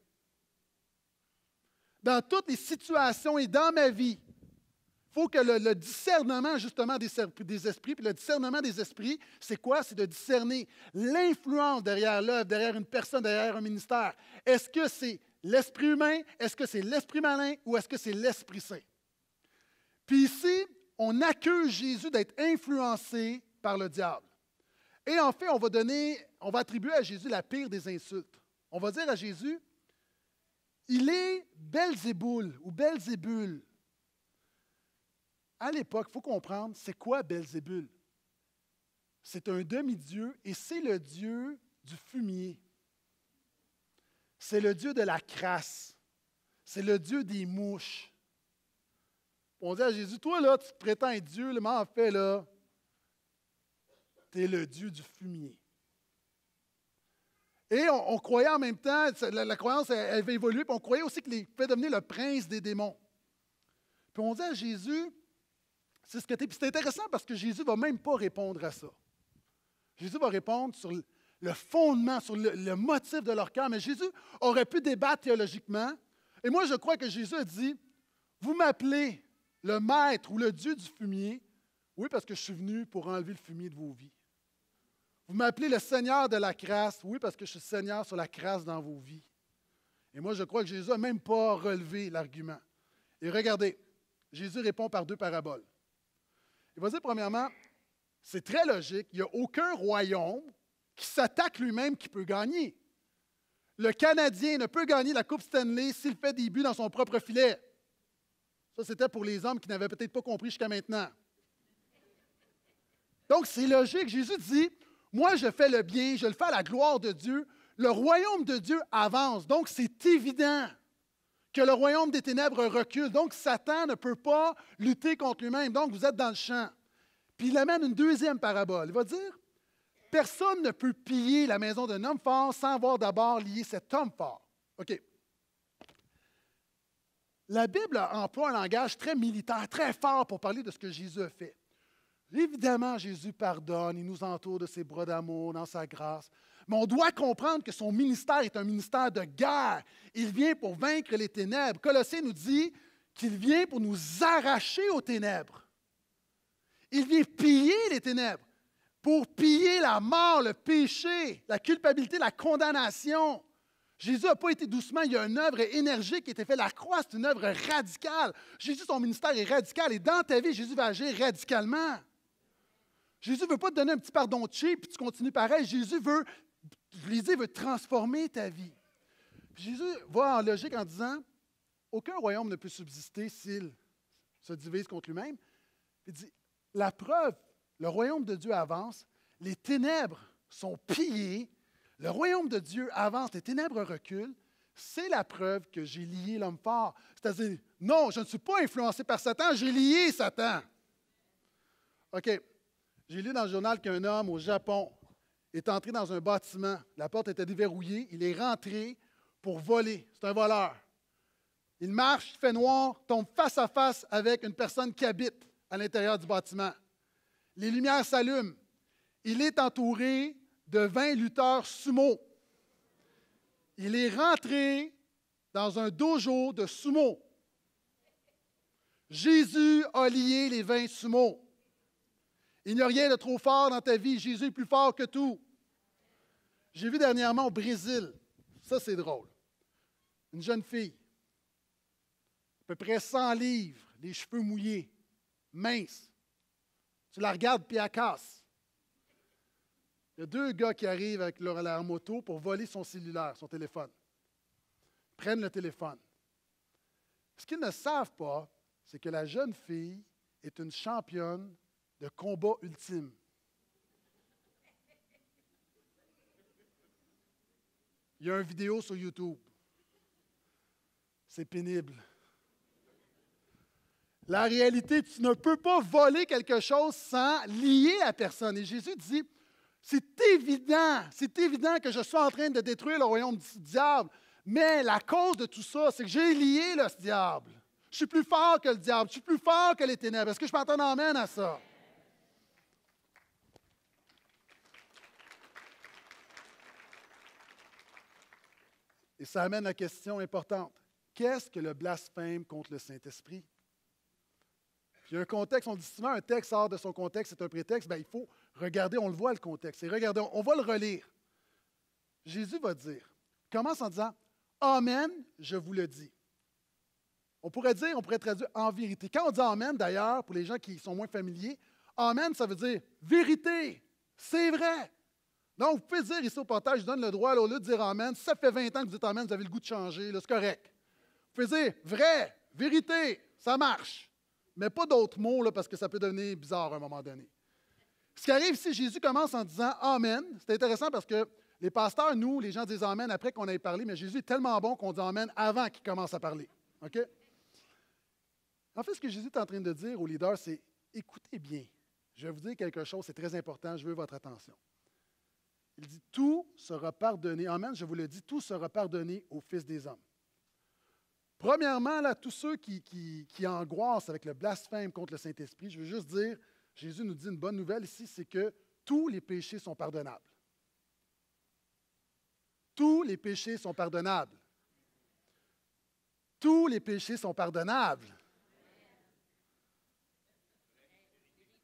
Dans toutes les situations et dans ma vie, il faut que le, discernement justement des, des, esprits, puis le discernement des esprits, c'est quoi? C'est de discerner l'influence derrière l'œuvre, derrière une personne, derrière un ministère. Est-ce que c'est l'esprit humain, est-ce que c'est l'esprit malin ou est-ce que c'est l'esprit saint? Puis ici, on accuse Jésus d'être influencé par le diable. Et en fait, on va donner, on va attribuer à Jésus la pire des insultes. On va dire à Jésus, il est Belzéboul ou Belzébul. À l'époque, il faut comprendre, c'est quoi Belzébul? C'est un demi-dieu et c'est le dieu du fumier. C'est le dieu de la crasse. C'est le dieu des mouches. On dit à Jésus, toi là, tu prétends être Dieu, mais en fait là, tu le Dieu du fumier. Et on, croyait en même temps, la, croyance elle, évolué, évolué, puis on croyait aussi qu'il pouvait devenir le prince des démons. Puis on disait à Jésus, c'est ce que tu es. Puis c'est intéressant parce que Jésus ne va même pas répondre à ça. Jésus va répondre sur le fondement, sur le, le motif de leur cœur. Mais Jésus aurait pu débattre théologiquement. Et moi, je crois que Jésus a dit, vous m'appelez le maître ou le Dieu du fumier. Oui, parce que je suis venu pour enlever le fumier de vos vies. Vous m'appelez le Seigneur de la crasse. » Oui, parce que je suis Seigneur sur la crasse dans vos vies. Et moi, je crois que Jésus n'a même pas relevé l'argument. Et regardez, Jésus répond par deux paraboles. Il va dire, premièrement, c'est très logique, il n'y a aucun royaume qui s'attaque lui-même qui peut gagner. Le Canadien ne peut gagner la Coupe Stanley s'il fait des buts dans son propre filet. Ça, c'était pour les hommes qui n'avaient peut-être pas compris jusqu'à maintenant. Donc, c'est logique. Jésus dit, moi, je fais le bien, je le fais à la gloire de Dieu. Le royaume de Dieu avance. Donc, c'est évident que le royaume des ténèbres recule. Donc, Satan ne peut pas lutter contre lui-même. Donc, vous êtes dans le champ. Puis il amène une deuxième parabole. Il va dire, personne ne peut piller la maison d'un homme fort sans avoir d'abord lié cet homme fort. OK. La Bible emploie un langage très militaire, très fort pour parler de ce que Jésus a fait. Évidemment, Jésus pardonne, il nous entoure de ses bras d'amour, dans sa grâce. Mais on doit comprendre que son ministère est un ministère de guerre. Il vient pour vaincre les ténèbres. Colossiens nous dit qu'il vient pour nous arracher aux ténèbres. Il vient piller les ténèbres, pour piller la mort, le péché, la culpabilité, la condamnation. Jésus n'a pas été doucement, il y a une œuvre énergique qui a été faite. La croix, c'est une œuvre radicale. Jésus, son ministère est radical et dans ta vie, Jésus va agir radicalement. Jésus ne veut pas te donner un petit pardon cheap, puis tu continues pareil. Jésus veut, je l'ai veut transformer ta vie. Jésus voit en logique en disant, aucun royaume ne peut subsister s'il se divise contre lui-même. Il dit, la preuve, le royaume de Dieu avance, les ténèbres sont pillées, le royaume de Dieu avance, les ténèbres reculent. C'est la preuve que j'ai lié l'homme fort. C'est-à-dire, non, je ne suis pas influencé par Satan, j'ai lié Satan. OK. J'ai lu dans le journal qu'un homme au Japon est entré dans un bâtiment. La porte était déverrouillée. Il est rentré pour voler. C'est un voleur. Il marche, fait noir, tombe face à face avec une personne qui habite à l'intérieur du bâtiment. Les lumières s'allument. Il est entouré de 20 lutteurs sumo. Il est rentré dans un dojo de sumo. Jésus a lié les 20 sumo. Il n'y a rien de trop fort dans ta vie. Jésus est plus fort que tout. J'ai vu dernièrement au Brésil, ça c'est drôle, une jeune fille, à peu près 100 livres, les cheveux mouillés, mince. Tu la regardes puis elle casse. Il y a deux gars qui arrivent avec leur, leur moto pour voler son cellulaire, son téléphone. prennent le téléphone. Ce qu'ils ne savent pas, c'est que la jeune fille est une championne de combat ultime. Il y a une vidéo sur YouTube. C'est pénible. La réalité, tu ne peux pas voler quelque chose sans lier la personne. Et Jésus dit, c'est évident, c'est évident que je suis en train de détruire le royaume du diable, mais la cause de tout ça, c'est que j'ai lié le diable. Je suis plus fort que le diable, je suis plus fort que les ténèbres. Est-ce que je m'entends en à ça? Et ça amène la question importante. Qu'est-ce que le blasphème contre le Saint-Esprit? a un contexte, on dit souvent un texte hors de son contexte, c'est un prétexte, bien, il faut regarder, on le voit le contexte. Et regardez, on va le relire. Jésus va dire, commence en disant Amen, je vous le dis. On pourrait dire, on pourrait traduire en vérité. Quand on dit Amen, d'ailleurs, pour les gens qui sont moins familiers, Amen, ça veut dire vérité, c'est vrai, donc, vous pouvez dire ici au portail, je donne le droit, là, au de dire Amen, ça fait 20 ans que vous dites Amen, vous avez le goût de changer, c'est correct. Vous pouvez dire vrai, vérité, ça marche. Mais pas d'autres mots, là, parce que ça peut devenir bizarre à un moment donné. Ce qui arrive ici, Jésus commence en disant Amen. C'est intéressant parce que les pasteurs, nous, les gens disent Amen après qu'on ait parlé, mais Jésus est tellement bon qu'on dit Amen avant qu'il commence à parler. OK? En fait, ce que Jésus est en train de dire aux leaders, c'est écoutez bien. Je vais vous dire quelque chose, c'est très important, je veux votre attention. Il dit, tout sera pardonné. Amen, je vous le dis, tout sera pardonné au Fils des hommes. Premièrement, là, tous ceux qui, qui, qui angoissent avec le blasphème contre le Saint-Esprit, je veux juste dire, Jésus nous dit une bonne nouvelle ici, c'est que tous les péchés sont pardonnables. Tous les péchés sont pardonnables. Tous les péchés sont pardonnables.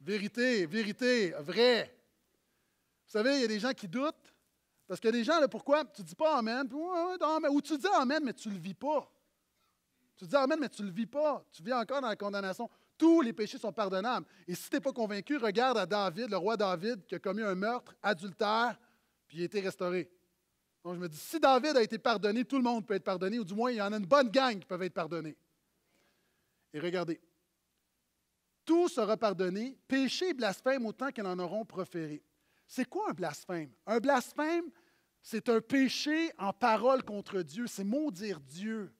Vérité, vérité, vrai. Vous savez, il y a des gens qui doutent. Parce que y des gens, pourquoi? Tu ne dis pas Amen, ou tu dis Amen, mais tu ne le vis pas. Tu dis Amen, mais tu ne le vis pas. Tu vis encore dans la condamnation. Tous les péchés sont pardonnables. Et si tu n'es pas convaincu, regarde à David, le roi David, qui a commis un meurtre, adultère, puis il a été restauré. Donc je me dis, si David a été pardonné, tout le monde peut être pardonné, ou du moins, il y en a une bonne gang qui peuvent être pardonnés. Et regardez, tout sera pardonné, péché et blasphème autant qu'ils en auront proféré. C'est quoi un blasphème? Un blasphème, c'est un péché en parole contre Dieu, c'est maudire Dieu.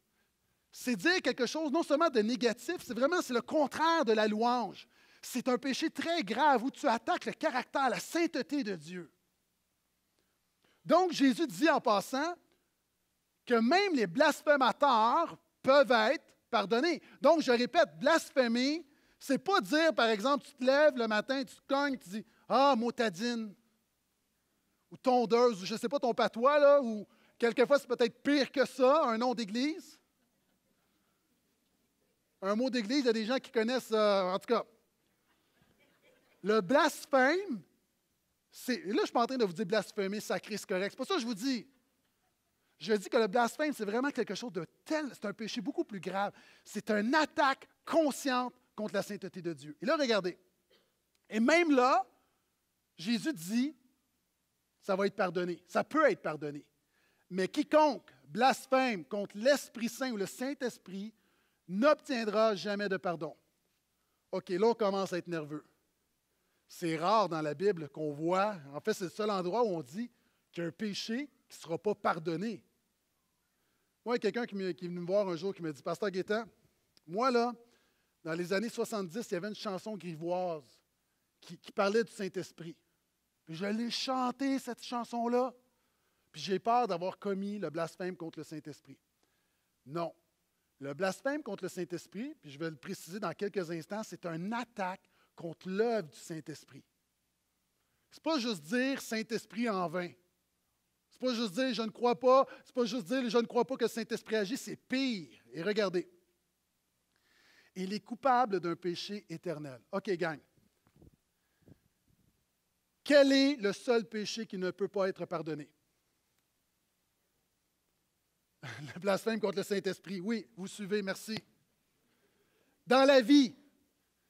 C'est dire quelque chose non seulement de négatif, c'est vraiment c'est le contraire de la louange. C'est un péché très grave où tu attaques le caractère, la sainteté de Dieu. Donc Jésus dit en passant que même les blasphémateurs peuvent être pardonnés. Donc je répète, blasphémer, c'est pas dire par exemple tu te lèves le matin, tu te cognes, tu dis ah, motadine, ou tondeuse, ou je ne sais pas ton patois, là, ou quelquefois c'est peut-être pire que ça, un nom d'église. Un mot d'église, il y a des gens qui connaissent, euh, en tout cas. Le blasphème, c'est. Là, je ne suis pas en train de vous dire blasphémer, sacré, c'est correct. C'est pas ça que je vous dis. Je dis que le blasphème, c'est vraiment quelque chose de tel. C'est un péché beaucoup plus grave. C'est une attaque consciente contre la sainteté de Dieu. Et là, regardez. Et même là, Jésus dit, ça va être pardonné, ça peut être pardonné. Mais quiconque blasphème contre l'Esprit Saint ou le Saint-Esprit n'obtiendra jamais de pardon. OK, là, on commence à être nerveux. C'est rare dans la Bible qu'on voit, en fait, c'est le seul endroit où on dit qu'un péché qui ne sera pas pardonné. Moi, il y a quelqu'un qui, est venu me voir un jour qui me dit Pasteur Guétan, moi, là, dans les années 70, il y avait une chanson grivoise qui, qui parlait du Saint-Esprit. Puis je l'ai chanté, cette chanson-là. Puis j'ai peur d'avoir commis le blasphème contre le Saint-Esprit. Non. Le blasphème contre le Saint-Esprit, puis je vais le préciser dans quelques instants, c'est une attaque contre l'œuvre du Saint-Esprit. C'est pas juste dire Saint-Esprit en vain. C'est pas juste dire je ne crois pas, c'est pas juste dire je ne crois pas que le Saint-Esprit agit, c'est pire. Et regardez. Il est coupable d'un péché éternel. OK, gang. Quel est le seul péché qui ne peut pas être pardonné? Le blasphème contre le Saint-Esprit. Oui, vous suivez, merci. Dans la vie,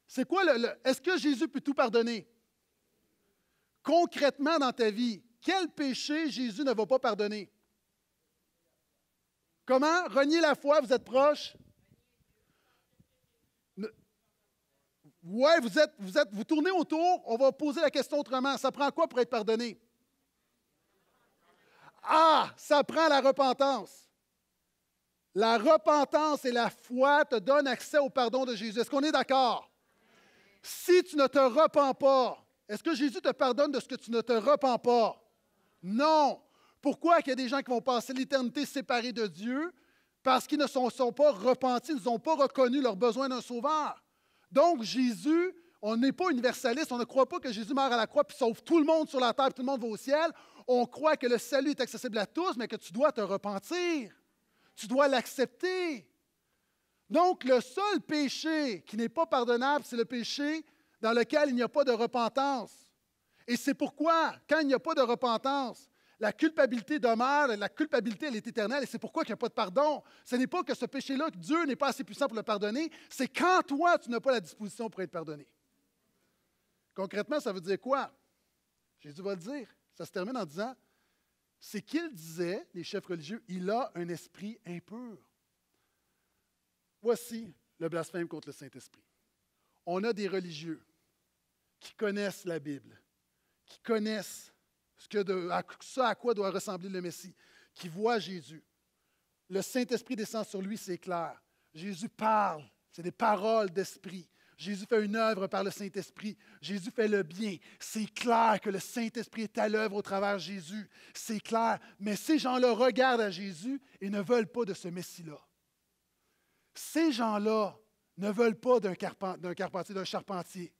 c'est quoi le, Est-ce que Jésus peut tout pardonner? Concrètement dans ta vie, quel péché Jésus ne va pas pardonner? Comment? Renier la foi, vous êtes proche? Ouais, vous êtes, vous êtes, vous tournez autour, on va poser la question autrement. Ça prend quoi pour être pardonné? Ah, ça prend la repentance. La repentance et la foi te donnent accès au pardon de Jésus. Est-ce qu'on est, d'accord? Si tu ne te repens pas, est-ce que Jésus te pardonne de ce que tu ne te repens pas? Non. Pourquoi qu'il y a des gens qui vont passer l'éternité séparés de Dieu? Parce qu'ils ne sont, sont pas repentis, ils n'ont pas reconnu leur besoin d'un sauveur. Donc, Jésus, on n'est pas universaliste, on ne croit pas que Jésus meurt à la croix puis sauve tout le monde sur la terre, tout le monde va au ciel. On croit que le salut est accessible à tous, mais que tu dois te repentir. Tu dois l'accepter. Donc, le seul péché qui n'est pas pardonnable, c'est le péché dans lequel il n'y a pas de repentance. Et c'est pourquoi, quand il n'y a pas de repentance, la culpabilité demeure, la culpabilité, elle est éternelle, et c'est pourquoi il n'y a pas de pardon. Ce n'est pas que ce péché-là, que Dieu n'est pas assez puissant pour le pardonner, c'est quand toi, tu n'as pas la disposition pour être pardonné. Concrètement, ça veut dire quoi? Jésus va le dire. Ça se termine en disant, c'est qu'il disait, les chefs religieux, il a un esprit impur. Voici le blasphème contre le Saint-Esprit. On a des religieux qui connaissent la Bible, qui connaissent ce, que de, à, quoi doit ressembler le Messie, qui voit Jésus. Le Saint-Esprit descend sur lui, c'est clair. Jésus parle, c'est des paroles d'esprit. Jésus fait une œuvre par le Saint-Esprit. Jésus fait le bien. C'est clair que le Saint-Esprit est à l'œuvre au travers de Jésus. C'est clair. Mais ces gens-là regardent à Jésus et ne veulent pas de ce Messie-là. Ces gens-là ne veulent pas d'un carpentier, d'un charpentier.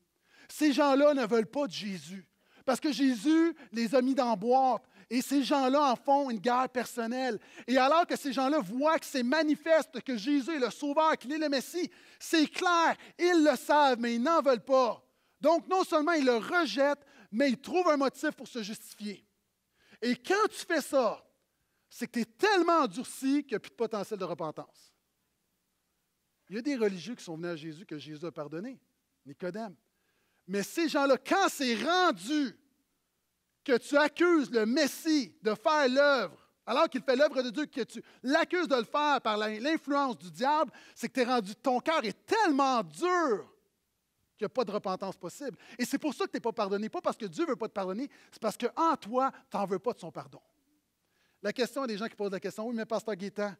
Ces gens-là ne veulent pas de Jésus. Parce que Jésus les a mis dans la boîte. Et ces gens-là en font une guerre personnelle. Et alors que ces gens-là voient que c'est manifeste, que Jésus est le Sauveur, qu'il est le Messie, c'est clair, ils le savent, mais ils n'en veulent pas. Donc non seulement ils le rejettent, mais ils trouvent un motif pour se justifier. Et quand tu fais ça, c'est que tu es tellement endurci qu'il n'y a plus de potentiel de repentance. Il y a des religieux qui sont venus à Jésus que Jésus a pardonné. Nicodème. Mais ces gens-là, quand c'est rendu que tu accuses le Messie de faire l'œuvre, alors qu'il fait l'œuvre de Dieu, que tu l'accuses de le faire par l'influence du diable, c'est que tu es rendu, ton cœur est tellement dur qu'il n'y a pas de repentance possible. Et c'est pour ça que tu n'es pas pardonné. Pas parce que Dieu ne veut pas te pardonner, c'est parce qu'en toi, tu n'en veux pas de son pardon. La question, il des gens qui posent la question, oui, mais pasteur Guétan,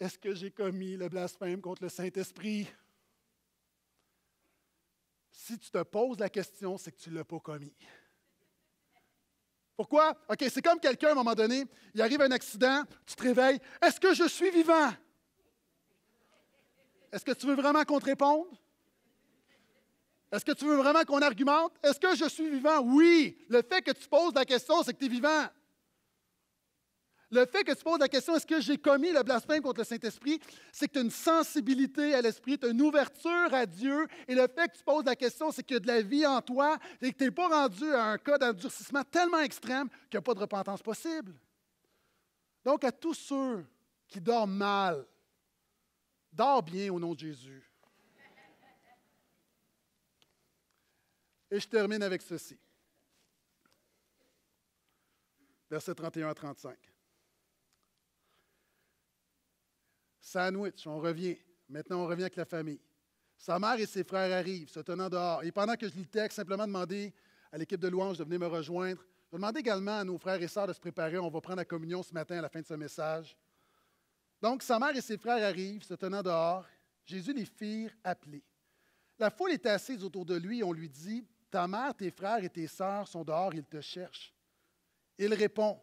est-ce que j'ai commis le blasphème contre le Saint-Esprit? Si tu te poses la question, c'est que tu ne l'as pas commis. Pourquoi? OK, c'est comme quelqu'un, à un moment donné, il arrive un accident, tu te réveilles, est-ce que je suis vivant? Est-ce que tu veux vraiment qu'on te réponde? Est-ce que tu veux vraiment qu'on argumente? Est-ce que je suis vivant? Oui. Le fait que tu poses la question, c'est que tu es vivant. Le fait que tu poses la question, est-ce que j'ai commis le blasphème contre le Saint-Esprit, c'est que tu as une sensibilité à l'Esprit, tu as une ouverture à Dieu. Et le fait que tu poses la question, c'est qu'il y a de la vie en toi et que tu n'es pas rendu à un cas d'endurcissement tellement extrême qu'il n'y a pas de repentance possible. Donc, à tous ceux qui dorment mal, dors bien au nom de Jésus. Et je termine avec ceci. Verset 31 à 35. Sandwich, on revient. Maintenant, on revient avec la famille. Sa mère et ses frères arrivent, se tenant dehors. Et pendant que je lis le texte, simplement demander à l'équipe de louange de venir me rejoindre. Je demande également à nos frères et sœurs de se préparer. On va prendre la communion ce matin à la fin de ce message. Donc, sa mère et ses frères arrivent, se tenant dehors. Jésus les firent appeler. La foule est assise autour de lui. Et on lui dit Ta mère, tes frères et tes sœurs sont dehors, ils te cherchent. Il répond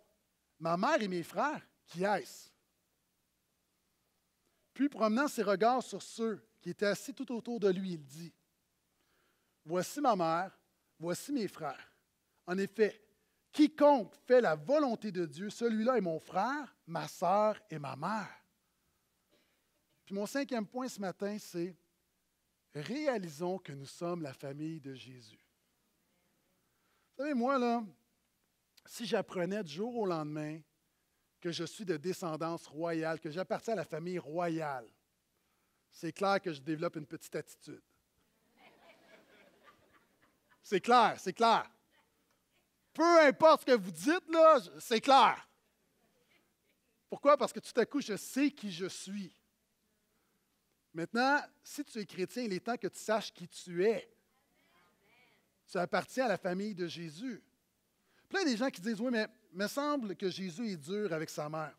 Ma mère et mes frères, qui est-ce puis, promenant ses regards sur ceux qui étaient assis tout autour de lui, il dit Voici ma mère, voici mes frères. En effet, quiconque fait la volonté de Dieu, celui-là est mon frère, ma sœur et ma mère. Puis mon cinquième point ce matin, c'est réalisons que nous sommes la famille de Jésus. Vous savez, moi, là, si j'apprenais du jour au lendemain que je suis de descendance royale, que j'appartiens à la famille royale, c'est clair que je développe une petite attitude. C'est clair, c'est clair. Peu importe ce que vous dites, là, c'est clair. Pourquoi? Parce que tout à coup, je sais qui je suis. Maintenant, si tu es chrétien, il est temps que tu saches qui tu es. Tu appartiens à la famille de Jésus. Plein des gens qui disent, oui, mais me semble que Jésus est dur avec sa mère.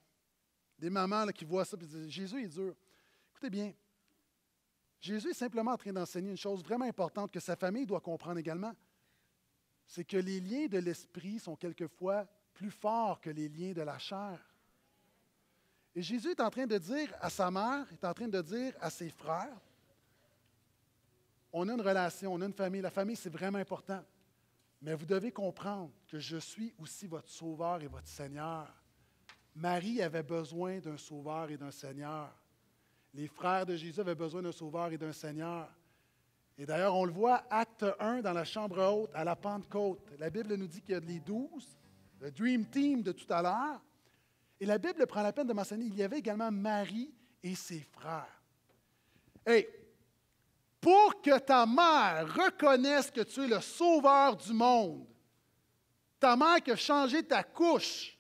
Des mamans qui voient ça et disent Jésus est dur. Écoutez bien, Jésus est simplement en train d'enseigner une chose vraiment importante que sa famille doit comprendre également c'est que les liens de l'esprit sont quelquefois plus forts que les liens de la chair. Et Jésus est en train de dire à sa mère, est en train de dire à ses frères, on a une relation, on a une famille. La famille, c'est vraiment important. Mais vous devez comprendre que je suis aussi votre sauveur et votre Seigneur. Marie avait besoin d'un sauveur et d'un Seigneur. Les frères de Jésus avaient besoin d'un sauveur et d'un Seigneur. Et d'ailleurs, on le voit, acte 1 dans la chambre haute, à la Pentecôte. La Bible nous dit qu'il y a les douze, le Dream Team de tout à l'heure. Et la Bible prend la peine de mentionner, il y avait également Marie et ses frères. Hey, pour que ta mère reconnaisse que tu es le sauveur du monde. Ta mère qui a changé ta couche.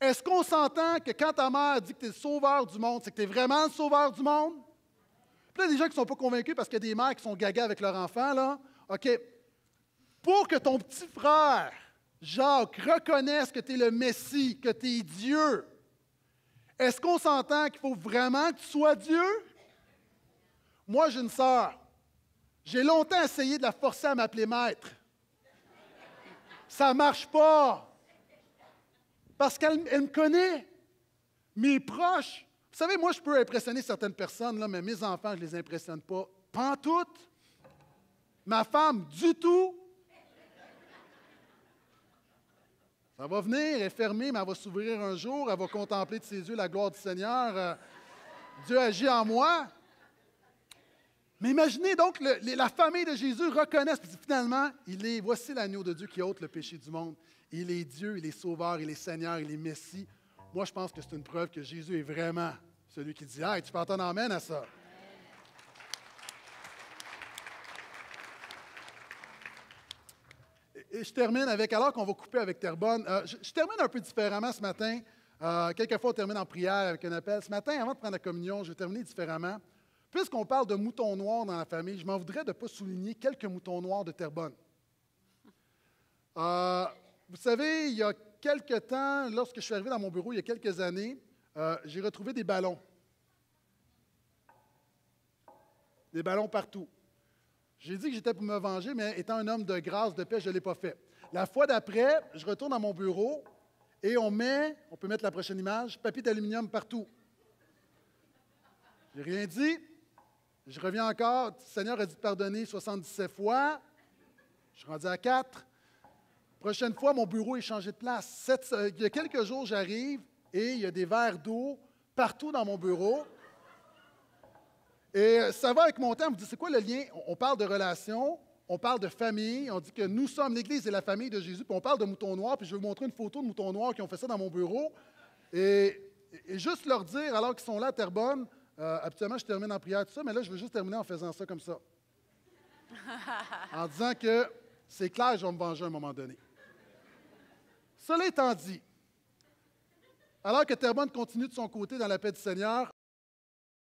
Est-ce qu'on s'entend que quand ta mère dit que tu es le sauveur du monde, c'est que tu es vraiment le sauveur du monde? il y a des gens qui ne sont pas convaincus parce qu'il y a des mères qui sont gagas avec leur enfant, là. OK. Pour que ton petit frère, Jacques, reconnaisse que tu es le Messie, que tu es Dieu, est-ce qu'on s'entend qu'il faut vraiment que tu sois Dieu? Moi, j'ai une sœur. J'ai longtemps essayé de la forcer à m'appeler maître. Ça ne marche pas. Parce qu'elle me connaît. Mes proches. Vous savez, moi, je peux impressionner certaines personnes, mais mes enfants, je ne les impressionne pas. Pas toutes. Ma femme, du tout. Ça va venir, elle est fermée, mais elle va s'ouvrir un jour, elle va contempler de ses yeux la gloire du Seigneur. Euh, Dieu agit en moi. Mais imaginez donc la famille de Jésus reconnaît, finalement, il est, voici l'agneau de Dieu qui ôte le péché du monde. Il est Dieu, il est Sauveur, il est Seigneur, il est Messie. Moi, je pense que c'est une preuve que Jésus est vraiment celui qui dit Hey, tu peux entendre amène à ça. je termine avec, alors qu'on va couper avec Terbonne euh, je, termine un peu différemment ce matin. Euh, quelquefois, on termine en prière avec un appel. Ce matin, avant de prendre la communion, je vais terminer différemment. Puisqu'on parle de moutons noirs dans la famille, je m'en voudrais de ne pas souligner quelques moutons noirs de Terrebonne. Euh, vous savez, il y a quelques temps, lorsque je suis arrivé dans mon bureau, il y a quelques années, euh, j'ai retrouvé des ballons. Des ballons partout. J'ai dit que j'étais pour me venger, mais étant un homme de grâce, de paix, je ne l'ai pas fait. La fois d'après, je retourne dans mon bureau et on met, on peut mettre la prochaine image, papier d'aluminium partout. J'ai rien dit. Je reviens encore. Le Seigneur a dit de pardonner 77 fois. Je suis rendu à 4. Prochaine fois, mon bureau est changé de place. il y a quelques jours, j'arrive et il y a des verres d'eau partout dans mon bureau. Et euh, ça va avec mon temps. Vous dites, c'est quoi le lien? On parle de relations, on parle de famille, on dit que nous sommes l'Église et la famille de Jésus, puis on parle de moutons noirs, puis je vais vous montrer une photo de moutons noirs qui ont fait ça dans mon bureau. Et, juste leur dire, alors qu'ils sont là à Terrebonne, euh, habituellement, je termine en prière, tout ça, mais là, je veux juste terminer en faisant ça comme ça. en disant que c'est clair, je vais me venger à un moment donné. Cela étant dit, alors que Terbonne continue de son côté dans la paix du Seigneur,